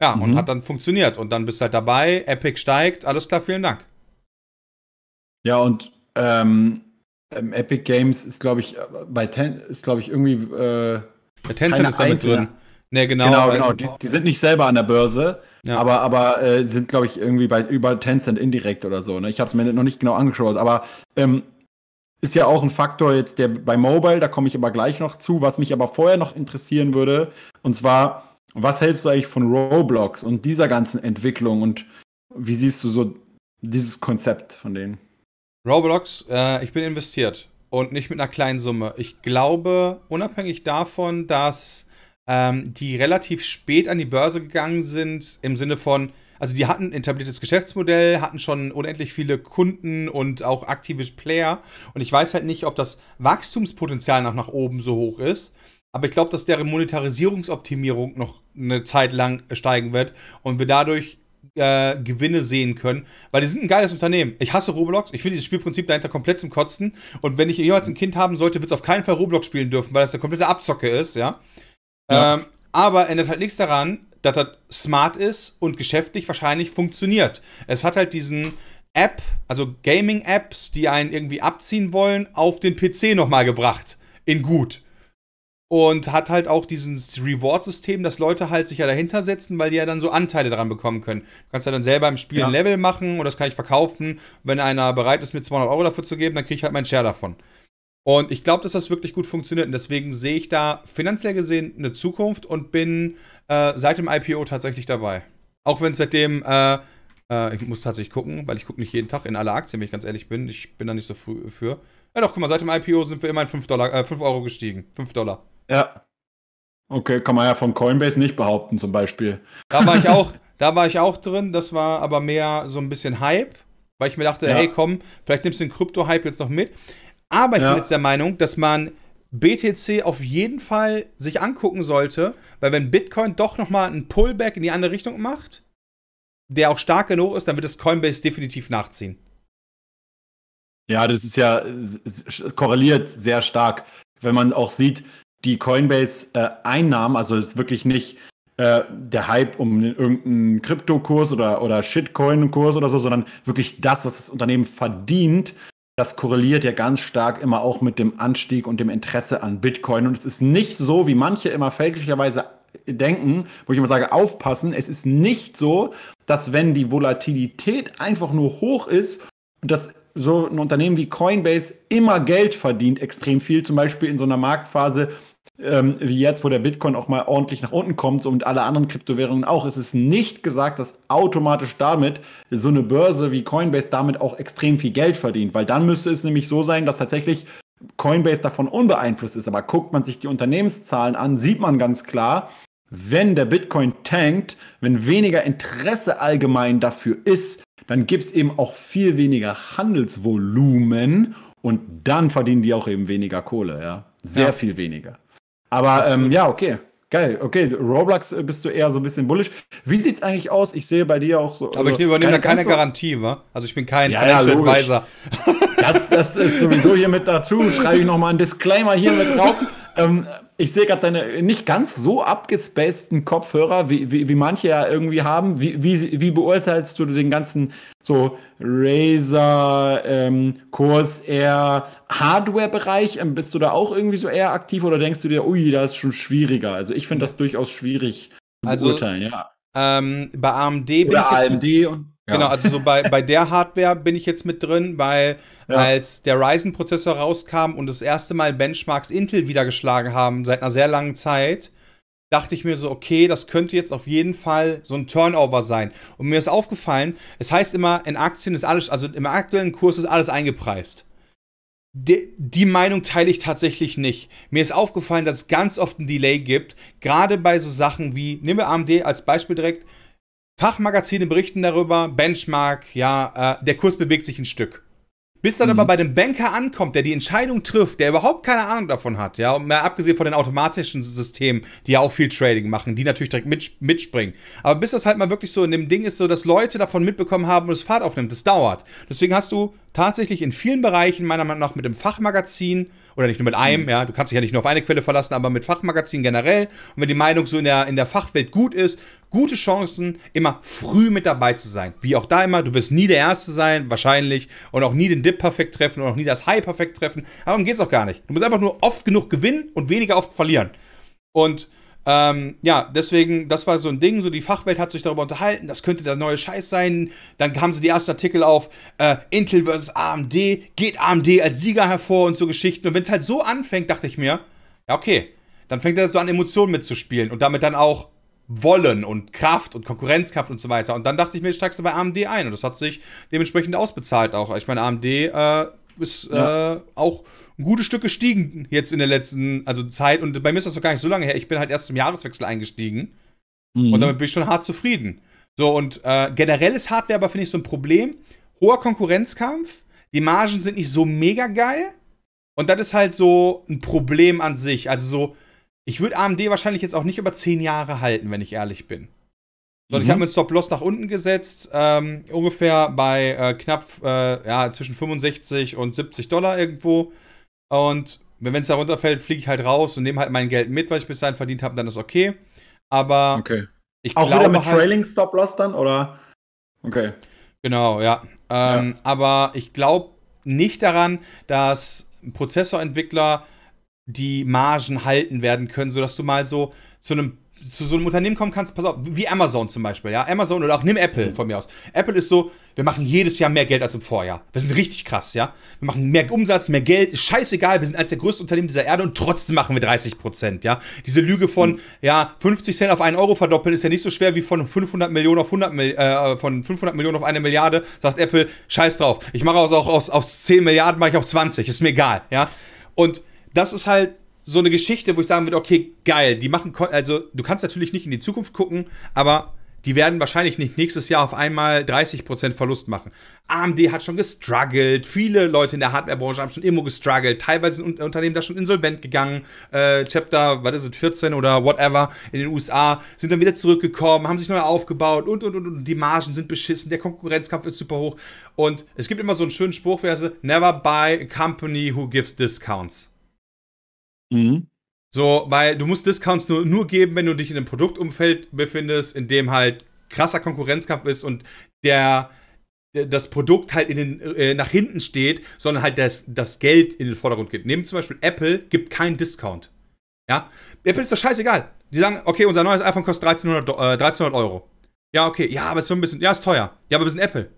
Ja, mhm. und hat dann funktioniert. Und dann bist du halt dabei, Epic steigt, alles klar, vielen Dank. Ja, und ähm, ähm Epic Games ist, glaube ich, bei Ten ist, glaube ich, irgendwie. Äh, bei Tencent ist damit einzelne. drin. Ne, genau. Genau, genau. Die, die, sind nicht selber an der Börse, ja. aber, aber äh, sind, glaube ich, irgendwie bei über Tencent indirekt oder so. Ne? Ich habe es mir noch nicht genau angeschaut, aber ähm, ist ja auch ein Faktor jetzt der bei Mobile, da komme ich aber gleich noch zu. Was mich aber vorher noch interessieren würde, und zwar, was hältst du eigentlich von Roblox und dieser ganzen Entwicklung und wie siehst du so dieses Konzept von denen? Roblox, äh, ich bin investiert und nicht mit einer kleinen Summe. Ich glaube, unabhängig davon, dass ähm, die relativ spät an die Börse gegangen sind, im Sinne von, also die hatten ein etabliertes Geschäftsmodell, hatten schon unendlich viele Kunden und auch aktive Player. Und ich weiß halt nicht, ob das Wachstumspotenzial noch nach oben so hoch ist. Aber ich glaube, dass deren Monetarisierungsoptimierung noch eine Zeit lang steigen wird und wir dadurch äh, Gewinne sehen können, weil die sind ein geiles Unternehmen. Ich hasse Roblox, ich finde dieses Spielprinzip dahinter komplett zum Kotzen. Und wenn ich jemals ein Kind haben sollte, wird es auf keinen Fall Roblox spielen dürfen, weil das eine komplette Abzocke ist, ja. ja. Ähm, aber ändert halt nichts daran, dass das smart ist und geschäftlich wahrscheinlich funktioniert. Es hat halt diesen App, also Gaming-Apps, die einen irgendwie abziehen wollen, auf den PC nochmal gebracht. In gut. Und hat halt auch dieses Reward-System, dass Leute halt sich ja dahinter setzen, weil die ja dann so Anteile dran bekommen können. Du kannst ja dann selber im Spiel ja. ein Level machen und das kann ich verkaufen. Wenn einer bereit ist, mir 200 Euro dafür zu geben, dann kriege ich halt meinen Share davon. Und ich glaube, dass das wirklich gut funktioniert. Und deswegen sehe ich da finanziell gesehen eine Zukunft und bin äh, seit dem IPO tatsächlich dabei. Auch wenn es seitdem, äh, äh, ich muss tatsächlich gucken, weil ich gucke nicht jeden Tag in alle Aktien, wenn ich ganz ehrlich bin. Ich bin da nicht so früh für. Ja doch, guck mal, seit dem IPO sind wir immerhin 5, Dollar, 5 äh, Euro gestiegen. 5 Dollar. Ja. Okay, kann man ja von Coinbase nicht behaupten zum Beispiel. Da war ich auch, da war ich auch drin. Das war aber mehr so ein bisschen Hype. Weil ich mir dachte, ja. hey, komm, vielleicht nimmst du den Krypto-Hype jetzt noch mit. Aber ich ja. bin jetzt der Meinung, dass man BTC auf jeden Fall sich angucken sollte, weil wenn Bitcoin doch nochmal einen Pullback in die andere Richtung macht, der auch stark genug ist, dann wird das Coinbase definitiv nachziehen. Ja, das ist ja korreliert sehr stark. Wenn man auch sieht, die Coinbase-Einnahmen, äh, also ist wirklich nicht äh, der Hype um irgendeinen Kryptokurs oder, oder Shitcoin-Kurs oder so, sondern wirklich das, was das Unternehmen verdient, das korreliert ja ganz stark immer auch mit dem Anstieg und dem Interesse an Bitcoin. Und es ist nicht so, wie manche immer fälschlicherweise denken, wo ich immer sage, aufpassen, es ist nicht so, dass wenn die Volatilität einfach nur hoch ist, dass so ein Unternehmen wie Coinbase immer Geld verdient, extrem viel, zum Beispiel in so einer Marktphase, ähm, wie jetzt, wo der Bitcoin auch mal ordentlich nach unten kommt und alle anderen Kryptowährungen auch, es ist nicht gesagt, dass automatisch damit so eine Börse wie Coinbase damit auch extrem viel Geld verdient, weil dann müsste es nämlich so sein, dass tatsächlich Coinbase davon unbeeinflusst ist. Aber guckt man sich die Unternehmenszahlen an, sieht man ganz klar, wenn der Bitcoin tankt, wenn weniger Interesse allgemein dafür ist, dann gibt es eben auch viel weniger Handelsvolumen und dann verdienen die auch eben weniger Kohle, ja. Sehr ja. viel weniger. Aber ähm, ja, okay. Geil, okay, Roblox äh, bist du eher so ein bisschen bullisch. Wie sieht's eigentlich aus? Ich sehe bei dir auch so. Aber ich also übernehme keine, da keine Garantie, wa? Also ich bin kein ja, Financial ja, Advisor. Das, das ist sowieso hier mit dazu. Schreibe ich nochmal einen Disclaimer hier mit drauf. Ähm, ich sehe gerade deine nicht ganz so abgespaceden Kopfhörer, wie, wie, wie, manche ja irgendwie haben. Wie, wie, wie beurteilst du den ganzen so Razer, ähm, Kurs eher Hardware-Bereich? Ähm, bist du da auch irgendwie so eher aktiv oder denkst du dir, ui, da ist schon schwieriger? Also ich finde das durchaus schwierig zu also, ja. Ähm, bei AMD oder bin ich AMD jetzt mit, ja. Genau, also so bei, bei der Hardware bin ich jetzt mit drin, weil ja. als der Ryzen-Prozessor rauskam und das erste Mal Benchmarks Intel wieder geschlagen haben, seit einer sehr langen Zeit, dachte ich mir so, okay, das könnte jetzt auf jeden Fall so ein Turnover sein. Und mir ist aufgefallen, es heißt immer, in Aktien ist alles, also im aktuellen Kurs ist alles eingepreist. Die, die, Meinung teile ich tatsächlich nicht. Mir ist aufgefallen, dass es ganz oft ein Delay gibt, gerade bei so Sachen wie, nehmen wir AMD als Beispiel direkt, Fachmagazine berichten darüber, Benchmark, ja, äh, der Kurs bewegt sich ein Stück. Bis dann mhm. aber bei dem Banker ankommt, der die Entscheidung trifft, der überhaupt keine Ahnung davon hat, ja, mehr abgesehen von den automatischen Systemen, die ja auch viel Trading machen, die natürlich direkt mit, mitspringen. Aber bis das halt mal wirklich so in dem Ding ist, so dass Leute davon mitbekommen haben und es Fahrt aufnimmt, das dauert. Deswegen hast du tatsächlich in vielen Bereichen meiner Meinung nach mit dem Fachmagazin oder nicht nur mit einem, mhm. ja, du kannst dich ja nicht nur auf eine Quelle verlassen, aber mit Fachmagazinen generell. Und wenn die Meinung so in der, in der Fachwelt gut ist, gute Chancen, immer früh mit dabei zu sein. Wie auch da immer, du wirst nie der Erste sein, wahrscheinlich, und auch nie den Dip perfekt treffen und auch nie das High perfekt treffen. Darum geht es auch gar nicht. Du musst einfach nur oft genug gewinnen und weniger oft verlieren. Und ähm, ja, deswegen, das war so ein Ding, so die Fachwelt hat sich darüber unterhalten, das könnte der neue Scheiß sein. Dann kamen so die ersten Artikel auf äh, Intel versus AMD, geht AMD als Sieger hervor und so Geschichten. Und wenn es halt so anfängt, dachte ich mir, ja, okay, dann fängt er so an, Emotionen mitzuspielen und damit dann auch Wollen und Kraft und Konkurrenzkraft und so weiter. Und dann dachte ich mir, steigst du bei AMD ein und das hat sich dementsprechend ausbezahlt auch. Ich meine, AMD äh, ist ja. äh, auch ein gutes Stück gestiegen jetzt in der letzten also Zeit. Und bei mir ist das noch gar nicht so lange her. Ich bin halt erst zum Jahreswechsel eingestiegen. Mhm. Und damit bin ich schon hart zufrieden. So, und äh, generell ist Hardware aber, finde ich, so ein Problem. Hoher Konkurrenzkampf. Die Margen sind nicht so mega geil. Und das ist halt so ein Problem an sich. Also so, ich würde AMD wahrscheinlich jetzt auch nicht über zehn Jahre halten, wenn ich ehrlich bin. Mhm. Ich habe mit Stop-Loss nach unten gesetzt, ähm, ungefähr bei äh, knapp äh, ja, zwischen 65 und 70 Dollar irgendwo. Und wenn es da runterfällt, fliege ich halt raus und nehme halt mein Geld mit, was ich bis dahin verdient habe, dann ist okay. Aber okay. ich Auch glaube wieder mit halt Trailing Stop-Loss dann, oder? Okay. Genau, ja. Ähm, ja. Aber ich glaube nicht daran, dass Prozessorentwickler die Margen halten werden können, sodass du mal so zu einem zu so einem Unternehmen kommen kannst, pass auf, wie Amazon zum Beispiel, ja. Amazon oder auch nimm Apple von mir aus. Apple ist so, wir machen jedes Jahr mehr Geld als im Vorjahr. Wir sind richtig krass, ja. Wir machen mehr Umsatz, mehr Geld, ist scheißegal, wir sind eines der größten Unternehmen dieser Erde und trotzdem machen wir 30 Prozent, ja. Diese Lüge von, mhm. ja, 50 Cent auf einen Euro verdoppeln ist ja nicht so schwer wie von 500 Millionen auf 100, äh, von 500 Millionen auf eine Milliarde, sagt Apple, scheiß drauf. Ich mache also auch aus, aus 10 Milliarden, mache ich auf 20, ist mir egal, ja. Und das ist halt so eine Geschichte, wo ich sagen würde, okay, geil, die machen, also du kannst natürlich nicht in die Zukunft gucken, aber die werden wahrscheinlich nicht nächstes Jahr auf einmal 30% Verlust machen. AMD hat schon gestruggelt, viele Leute in der Hardwarebranche haben schon immer gestruggelt, teilweise sind Unternehmen da schon insolvent gegangen, äh, Chapter, was ist es, 14 oder whatever in den USA, sind dann wieder zurückgekommen, haben sich neu aufgebaut und, und, und, und die Margen sind beschissen, der Konkurrenzkampf ist super hoch und es gibt immer so einen schönen Spruch, wer so, Never buy a company who gives discounts. Mhm. So, weil du musst Discounts nur, nur geben, wenn du dich in einem Produktumfeld befindest, in dem halt krasser Konkurrenzkampf ist und der das Produkt halt in den, äh, nach hinten steht, sondern halt das, das Geld in den Vordergrund geht. Nehmen zum Beispiel Apple gibt keinen Discount. Ja, Apple ist doch scheißegal. Die sagen, okay, unser neues iPhone kostet 1300, äh, 1300 Euro. Ja, okay, ja, aber ist so ein bisschen, ja, ist teuer. Ja, aber wir sind Apple.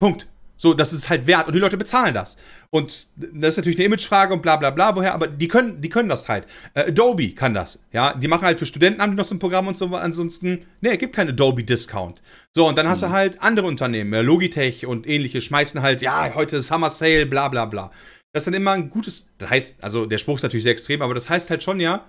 Punkt. So, das ist halt wert und die Leute bezahlen das. Und das ist natürlich eine Imagefrage und bla bla bla, woher, aber die können, die können das halt. Äh, Adobe kann das, ja. Die machen halt für Studenten haben die noch so ein Programm und so, ansonsten, nee, gibt keinen Adobe-Discount. So, und dann hast du mhm. halt andere Unternehmen, Logitech und ähnliche, schmeißen halt, ja, heute ist Summer Sale, bla bla bla. Das ist dann immer ein gutes, das heißt, also der Spruch ist natürlich sehr extrem, aber das heißt halt schon, ja,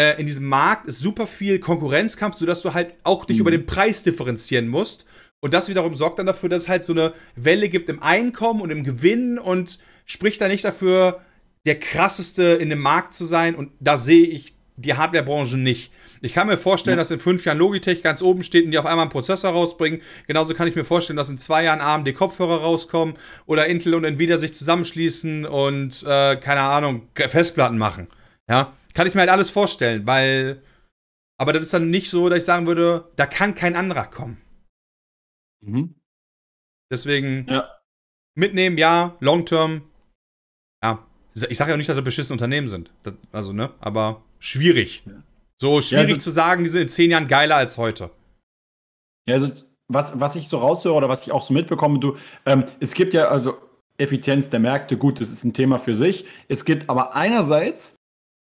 äh, in diesem Markt ist super viel Konkurrenzkampf, sodass du halt auch dich mhm. über den Preis differenzieren musst und das wiederum sorgt dann dafür, dass es halt so eine Welle gibt im Einkommen und im Gewinn und spricht da nicht dafür, der krasseste in dem Markt zu sein. Und da sehe ich die Hardwarebranche nicht. Ich kann mir vorstellen, ja. dass in fünf Jahren Logitech ganz oben steht und die auf einmal einen Prozessor rausbringen. Genauso kann ich mir vorstellen, dass in zwei Jahren AMD-Kopfhörer rauskommen oder Intel und Nvidia sich zusammenschließen und, äh, keine Ahnung, Festplatten machen. Ja, kann ich mir halt alles vorstellen, weil. Aber das ist dann nicht so, dass ich sagen würde, da kann kein anderer kommen. Mhm. Deswegen ja. mitnehmen, ja, long term. Ja, ich sage ja auch nicht, dass das beschissene Unternehmen sind. Das, also, ne, aber schwierig. Ja. So schwierig ja, also zu sagen, die sind in zehn Jahren geiler als heute. Ja, also, was, was ich so raushöre oder was ich auch so mitbekomme, du, ähm, es gibt ja, also Effizienz der Märkte, gut, das ist ein Thema für sich. Es gibt aber einerseits,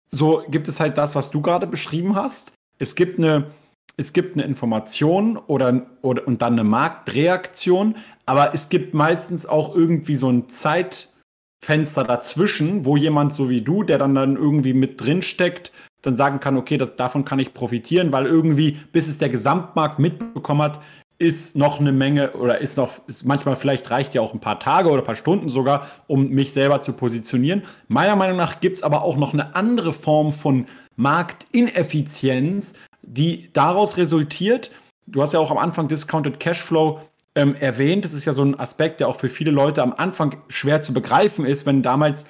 so gibt es halt das, was du gerade beschrieben hast. Es gibt eine es gibt eine Information oder, oder und dann eine Marktreaktion, aber es gibt meistens auch irgendwie so ein Zeitfenster dazwischen, wo jemand so wie du, der dann dann irgendwie mit drin steckt, dann sagen kann, okay, das, davon kann ich profitieren, weil irgendwie, bis es der Gesamtmarkt mitbekommen hat, ist noch eine Menge oder ist noch, ist manchmal vielleicht reicht ja auch ein paar Tage oder ein paar Stunden sogar, um mich selber zu positionieren. Meiner Meinung nach gibt es aber auch noch eine andere Form von Marktineffizienz, die daraus resultiert, du hast ja auch am Anfang Discounted Cashflow ähm, erwähnt, das ist ja so ein Aspekt, der auch für viele Leute am Anfang schwer zu begreifen ist, wenn damals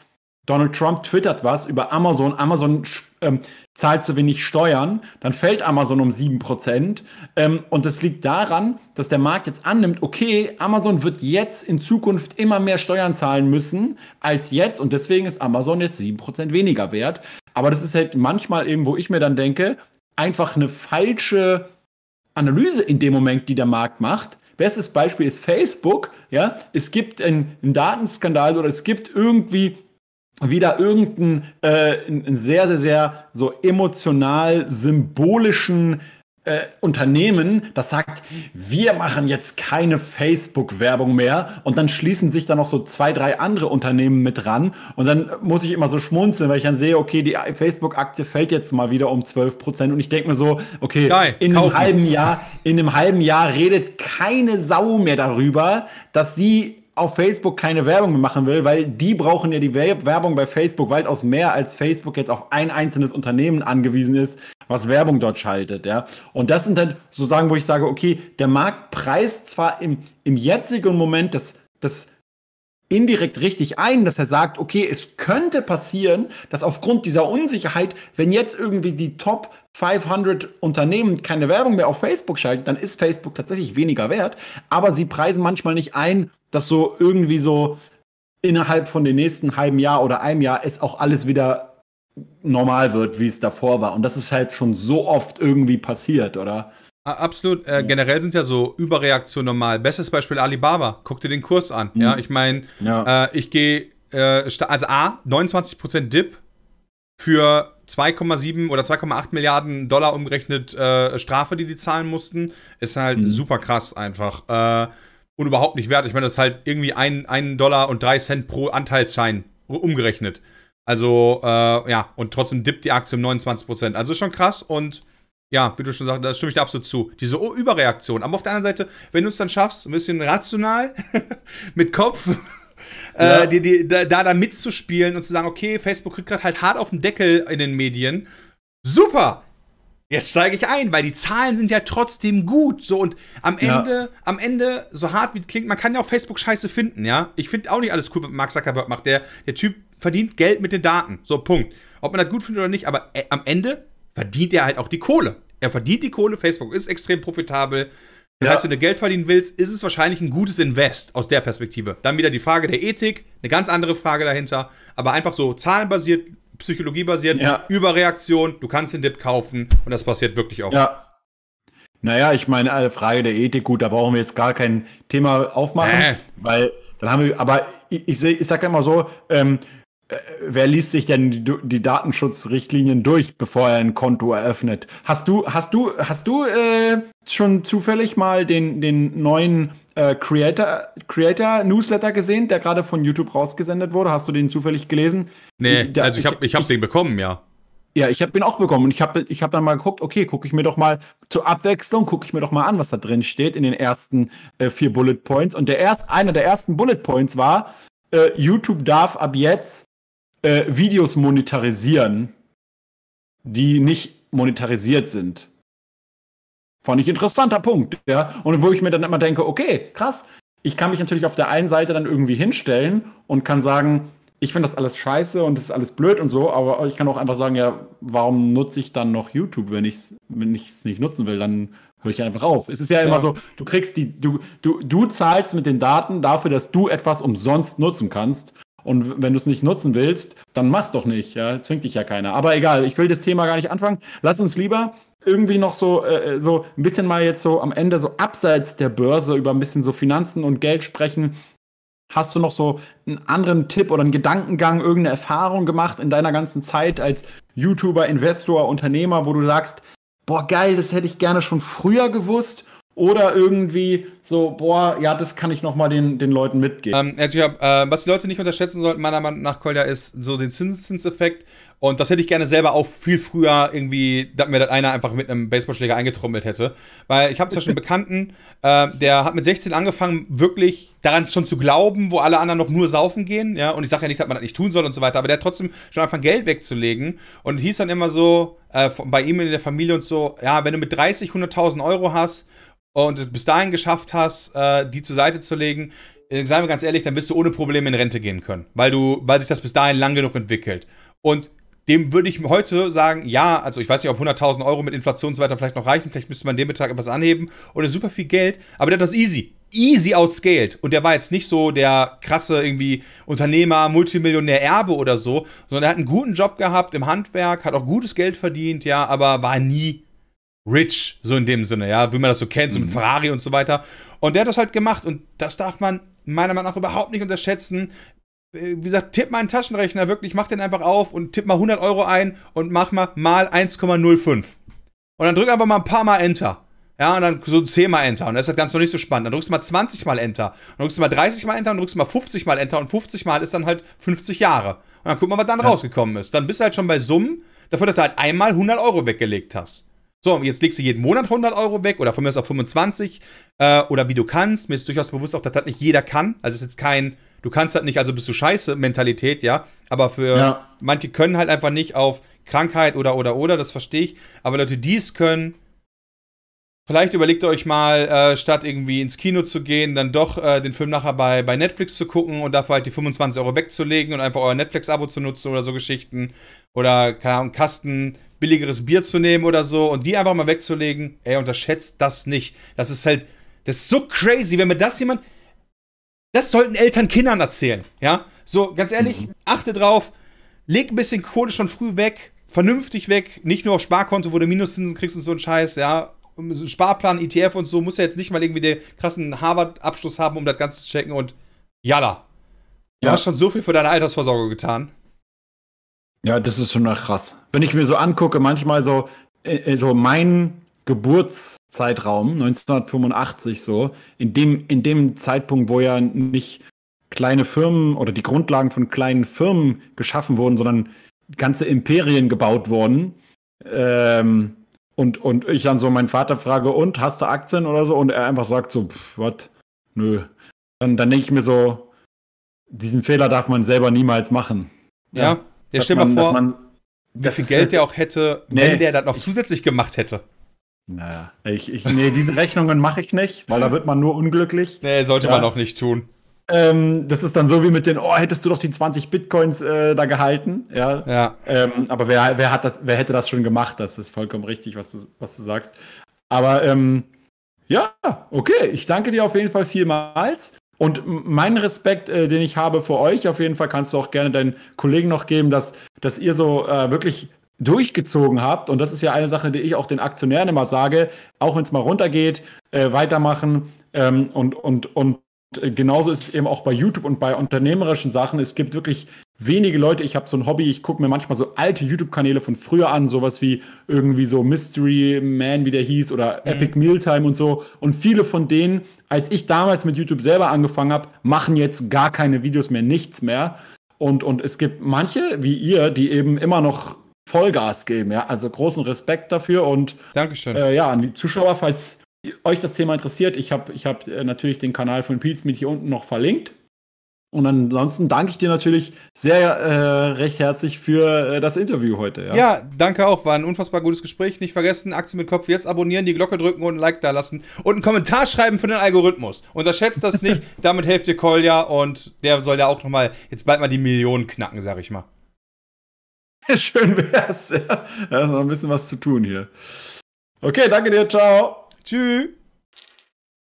Donald Trump twittert was über Amazon, Amazon ähm, zahlt zu wenig Steuern, dann fällt Amazon um 7%. Ähm, und das liegt daran, dass der Markt jetzt annimmt, okay, Amazon wird jetzt in Zukunft immer mehr Steuern zahlen müssen als jetzt und deswegen ist Amazon jetzt 7% weniger wert. Aber das ist halt manchmal eben, wo ich mir dann denke, einfach eine falsche Analyse in dem Moment, die der Markt macht. Bestes Beispiel ist Facebook. Ja, es gibt einen, einen Datenskandal oder es gibt irgendwie wieder irgendeinen äh, einen sehr, sehr, sehr so emotional symbolischen äh, Unternehmen, das sagt, wir machen jetzt keine Facebook-Werbung mehr und dann schließen sich da noch so zwei, drei andere Unternehmen mit ran und dann muss ich immer so schmunzeln, weil ich dann sehe, okay, die Facebook-Aktie fällt jetzt mal wieder um 12 Prozent und ich denke mir so, okay, Geil, in einem halben Jahr, in einem halben Jahr redet keine Sau mehr darüber, dass sie auf Facebook keine Werbung machen will, weil die brauchen ja die Werbung bei Facebook weitaus mehr, als Facebook jetzt auf ein einzelnes Unternehmen angewiesen ist, was Werbung dort schaltet, ja. Und das sind dann so Sachen, wo ich sage, okay, der Markt preist zwar im, im jetzigen Moment das, das indirekt richtig ein, dass er sagt, okay, es könnte passieren, dass aufgrund dieser Unsicherheit, wenn jetzt irgendwie die Top 500 Unternehmen keine Werbung mehr auf Facebook schalten, dann ist Facebook tatsächlich weniger wert, aber sie preisen manchmal nicht ein, dass so irgendwie so innerhalb von den nächsten halben Jahr oder einem Jahr es auch alles wieder normal wird, wie es davor war. Und das ist halt schon so oft irgendwie passiert, oder? Absolut. Äh, generell sind ja so Überreaktionen normal. Bestes Beispiel Alibaba. Guck dir den Kurs an. Mhm. Ja, ich meine, ja. äh, ich gehe, äh, also A, 29% Dip für 2,7 oder 2,8 Milliarden Dollar umgerechnet äh, Strafe, die die zahlen mussten. Ist halt mhm. super krass einfach. Äh, und überhaupt nicht wert. Ich meine, das ist halt irgendwie 1 Dollar und 3 Cent pro Anteilsschein umgerechnet. Also, äh, ja, und trotzdem dippt die Aktie um 29%. Also schon krass und ja, wie du schon sagst, da stimme ich dir absolut zu. Diese Überreaktion. Aber auf der anderen Seite, wenn du es dann schaffst, ein bisschen rational, mit Kopf, äh, ja. äh, die, die, da, da mitzuspielen und zu sagen, okay, Facebook kriegt gerade halt hart auf den Deckel in den Medien. Super! Jetzt steige ich ein, weil die Zahlen sind ja trotzdem gut. So und am Ende, ja. am Ende, so hart wie es klingt, man kann ja auch Facebook Scheiße finden, ja. Ich finde auch nicht alles cool, was Mark Zuckerberg macht. Der, der Typ verdient Geld mit den Daten. So, Punkt. Ob man das gut findet oder nicht, aber äh, am Ende verdient er halt auch die Kohle. Er verdient die Kohle, Facebook ist extrem profitabel. Das ja. heißt, wenn du Geld verdienen willst, ist es wahrscheinlich ein gutes Invest aus der Perspektive. Dann wieder die Frage der Ethik, eine ganz andere Frage dahinter, aber einfach so zahlenbasiert, psychologiebasiert, ja. Überreaktion, du kannst den Dip kaufen und das passiert wirklich auch. Ja. Naja, ich meine, eine Frage der Ethik, gut, da brauchen wir jetzt gar kein Thema aufmachen, äh. weil dann haben wir, aber ich, ich, ich sage immer so, ähm, äh, wer liest sich denn die, die, Datenschutzrichtlinien durch, bevor er ein Konto eröffnet? Hast du, hast du, hast du äh, schon zufällig mal den, den neuen äh, Creator, Creator Newsletter gesehen, der gerade von YouTube rausgesendet wurde? Hast du den zufällig gelesen? Nee, der, also ich habe ich hab ich, den bekommen, ja. Ja, ich habe den auch bekommen und ich habe ich hab dann mal geguckt, okay, gucke ich mir doch mal zur Abwechslung, gucke ich mir doch mal an, was da drin steht in den ersten äh, vier Bullet Points. Und der erst, einer der ersten Bullet Points war, äh, YouTube darf ab jetzt äh, Videos monetarisieren, die nicht monetarisiert sind. Fand ich interessanter Punkt, ja. Und wo ich mir dann immer denke, okay, krass, ich kann mich natürlich auf der einen Seite dann irgendwie hinstellen und kann sagen, ich finde das alles scheiße und das ist alles blöd und so, aber ich kann auch einfach sagen, ja, warum nutze ich dann noch YouTube, wenn ich es wenn nicht nutzen will, dann höre ich einfach auf. Es ist ja, ja immer so, du kriegst die, du, du, du zahlst mit den Daten dafür, dass du etwas umsonst nutzen kannst und wenn du es nicht nutzen willst, dann mach's doch nicht. Ja, zwingt dich ja keiner. Aber egal, ich will das Thema gar nicht anfangen. Lass uns lieber irgendwie noch so, äh, äh, so ein bisschen mal jetzt so am Ende so abseits der Börse über ein bisschen so Finanzen und Geld sprechen. Hast du noch so einen anderen Tipp oder einen Gedankengang, irgendeine Erfahrung gemacht in deiner ganzen Zeit als YouTuber, Investor, Unternehmer, wo du sagst, boah, geil, das hätte ich gerne schon früher gewusst oder irgendwie so, boah, ja, das kann ich nochmal den, den Leuten mitgeben. Ähm, äh, was die Leute nicht unterschätzen sollten, meiner Meinung nach, Kolja, ist so den Zinseszinseffekt. Und das hätte ich gerne selber auch viel früher irgendwie, dass mir das einer einfach mit einem Baseballschläger eingetrommelt hätte. Weil ich habe zum Beispiel einen Bekannten, äh, der hat mit 16 angefangen, wirklich daran schon zu glauben, wo alle anderen noch nur saufen gehen. Ja? Und ich sage ja nicht, dass man das nicht tun soll und so weiter, aber der hat trotzdem schon angefangen, Geld wegzulegen. Und hieß dann immer so, äh, bei ihm in der Familie und so, ja, wenn du mit 30 100.000 Euro hast und bis dahin geschafft hast, äh, die zur Seite zu legen, äh, seien wir ganz ehrlich, dann wirst du ohne Probleme in Rente gehen können, weil du, weil sich das bis dahin lang genug entwickelt. Und dem würde ich heute sagen, ja, also ich weiß nicht, ob 100.000 Euro mit Inflation und so weiter vielleicht noch reichen, vielleicht müsste man den Betrag etwas anheben oder super viel Geld, aber der hat das easy, easy outscaled und der war jetzt nicht so der krasse irgendwie Unternehmer, Multimillionär, Erbe oder so, sondern er hat einen guten Job gehabt im Handwerk, hat auch gutes Geld verdient, ja, aber war nie rich, so in dem Sinne, ja, wie man das so kennt, so mit mhm. Ferrari und so weiter. Und der hat das halt gemacht und das darf man meiner Meinung nach überhaupt nicht unterschätzen. Äh, wie gesagt, tipp mal einen Taschenrechner, wirklich, mach den einfach auf und tipp mal 100 Euro ein und mach mal mal 1,05. Und dann drück einfach mal ein paar Mal Enter. Ja, und dann so 10 mal Enter. Und das ist das halt Ganze noch nicht so spannend. Dann drückst du mal 20 mal Enter. Dann drückst du mal 30 mal Enter und drückst mal 50 mal Enter. Und 50 mal ist dann halt 50 Jahre. Und dann guck mal, was dann ja. rausgekommen ist. Dann bist du halt schon bei Summen, dafür, dass du halt einmal 100 Euro weggelegt hast. So, jetzt legst du jeden Monat 100 Euro weg oder von mir aus auf 25 äh, oder wie du kannst. Mir ist durchaus bewusst auch, dass das nicht jeder kann. Also ist jetzt kein, du kannst das nicht, also bist du scheiße Mentalität, ja. Aber für ja. manche können halt einfach nicht auf Krankheit oder, oder, oder, das verstehe ich. Aber Leute, die es können, Vielleicht überlegt ihr euch mal, äh, statt irgendwie ins Kino zu gehen, dann doch äh, den Film nachher bei, bei Netflix zu gucken und dafür halt die 25 Euro wegzulegen und einfach euer Netflix-Abo zu nutzen oder so Geschichten. Oder, keine Ahnung, Kasten billigeres Bier zu nehmen oder so und die einfach mal wegzulegen, ey, unterschätzt das nicht. Das ist halt, das ist so crazy, wenn mir das jemand, das sollten Eltern Kindern erzählen, ja? So, ganz ehrlich, mhm. achte drauf, leg ein bisschen Kohle schon früh weg, vernünftig weg, nicht nur auf Sparkonto, wo du Minuszinsen kriegst und so ein Scheiß, ja? Sparplan, ETF und so, muss ja jetzt nicht mal irgendwie den krassen Harvard-Abschluss haben, um das Ganze zu checken und jalla. Du hast schon so viel für deine Altersvorsorge getan. Ja, das ist schon krass. Wenn ich mir so angucke, manchmal so, äh, äh, so mein Geburtszeitraum, 1985 so, in dem, in dem Zeitpunkt, wo ja nicht kleine Firmen oder die Grundlagen von kleinen Firmen geschaffen wurden, sondern ganze Imperien gebaut wurden. Ähm, und, und ich dann so meinen Vater frage, und hast du Aktien oder so? Und er einfach sagt so, was? Nö. Dann, dann denke ich mir so, diesen Fehler darf man selber niemals machen. Ja, ja. Ja, stell mal vor, man, wie viel Geld halt der auch hätte, nee, wenn der das noch zusätzlich gemacht hätte. Naja, ich, ich, nee, diese Rechnungen mache ich nicht, weil da wird man nur unglücklich. Nee, sollte ja. man auch nicht tun. Ähm, das ist dann so wie mit den, oh, hättest du doch die 20 Bitcoins äh, da gehalten. Ja. ja. Ähm, aber wer, wer, hat das, wer hätte das schon gemacht? Das ist vollkommen richtig, was du, was du sagst. Aber ähm, ja, okay. Ich danke dir auf jeden Fall vielmals. Und mein Respekt, äh, den ich habe vor euch, auf jeden Fall kannst du auch gerne deinen Kollegen noch geben, dass, dass ihr so äh, wirklich durchgezogen habt. Und das ist ja eine Sache, die ich auch den Aktionären immer sage, auch wenn es mal runtergeht, äh, weitermachen ähm, und, und, und äh, genauso ist es eben auch bei YouTube und bei unternehmerischen Sachen. Es gibt wirklich wenige Leute, ich habe so ein Hobby, ich gucke mir manchmal so alte YouTube-Kanäle von früher an, sowas wie irgendwie so Mystery Man, wie der hieß, oder mhm. Epic Mealtime und so. Und viele von denen, als ich damals mit YouTube selber angefangen habe, machen jetzt gar keine Videos mehr, nichts mehr. Und, und es gibt manche, wie ihr, die eben immer noch Vollgas geben, ja. Also großen Respekt dafür und Dankeschön. Äh, ja, an die Zuschauer, falls euch das Thema interessiert, ich habe ich hab, äh, natürlich den Kanal von Pete Smith hier unten noch verlinkt. Und ansonsten danke ich dir natürlich sehr äh, recht herzlich für äh, das Interview heute. Ja. ja. danke auch. War ein unfassbar gutes Gespräch. Nicht vergessen, Aktien mit Kopf jetzt abonnieren, die Glocke drücken und ein Like da lassen und einen Kommentar schreiben für den Algorithmus. Unterschätzt das nicht. Damit helft ihr Kolja und der soll ja auch nochmal jetzt bald mal die Millionen knacken, sag ich mal. Schön wär's. Ja. Da ist noch ein bisschen was zu tun hier. Okay, danke dir. Ciao. Tschüss.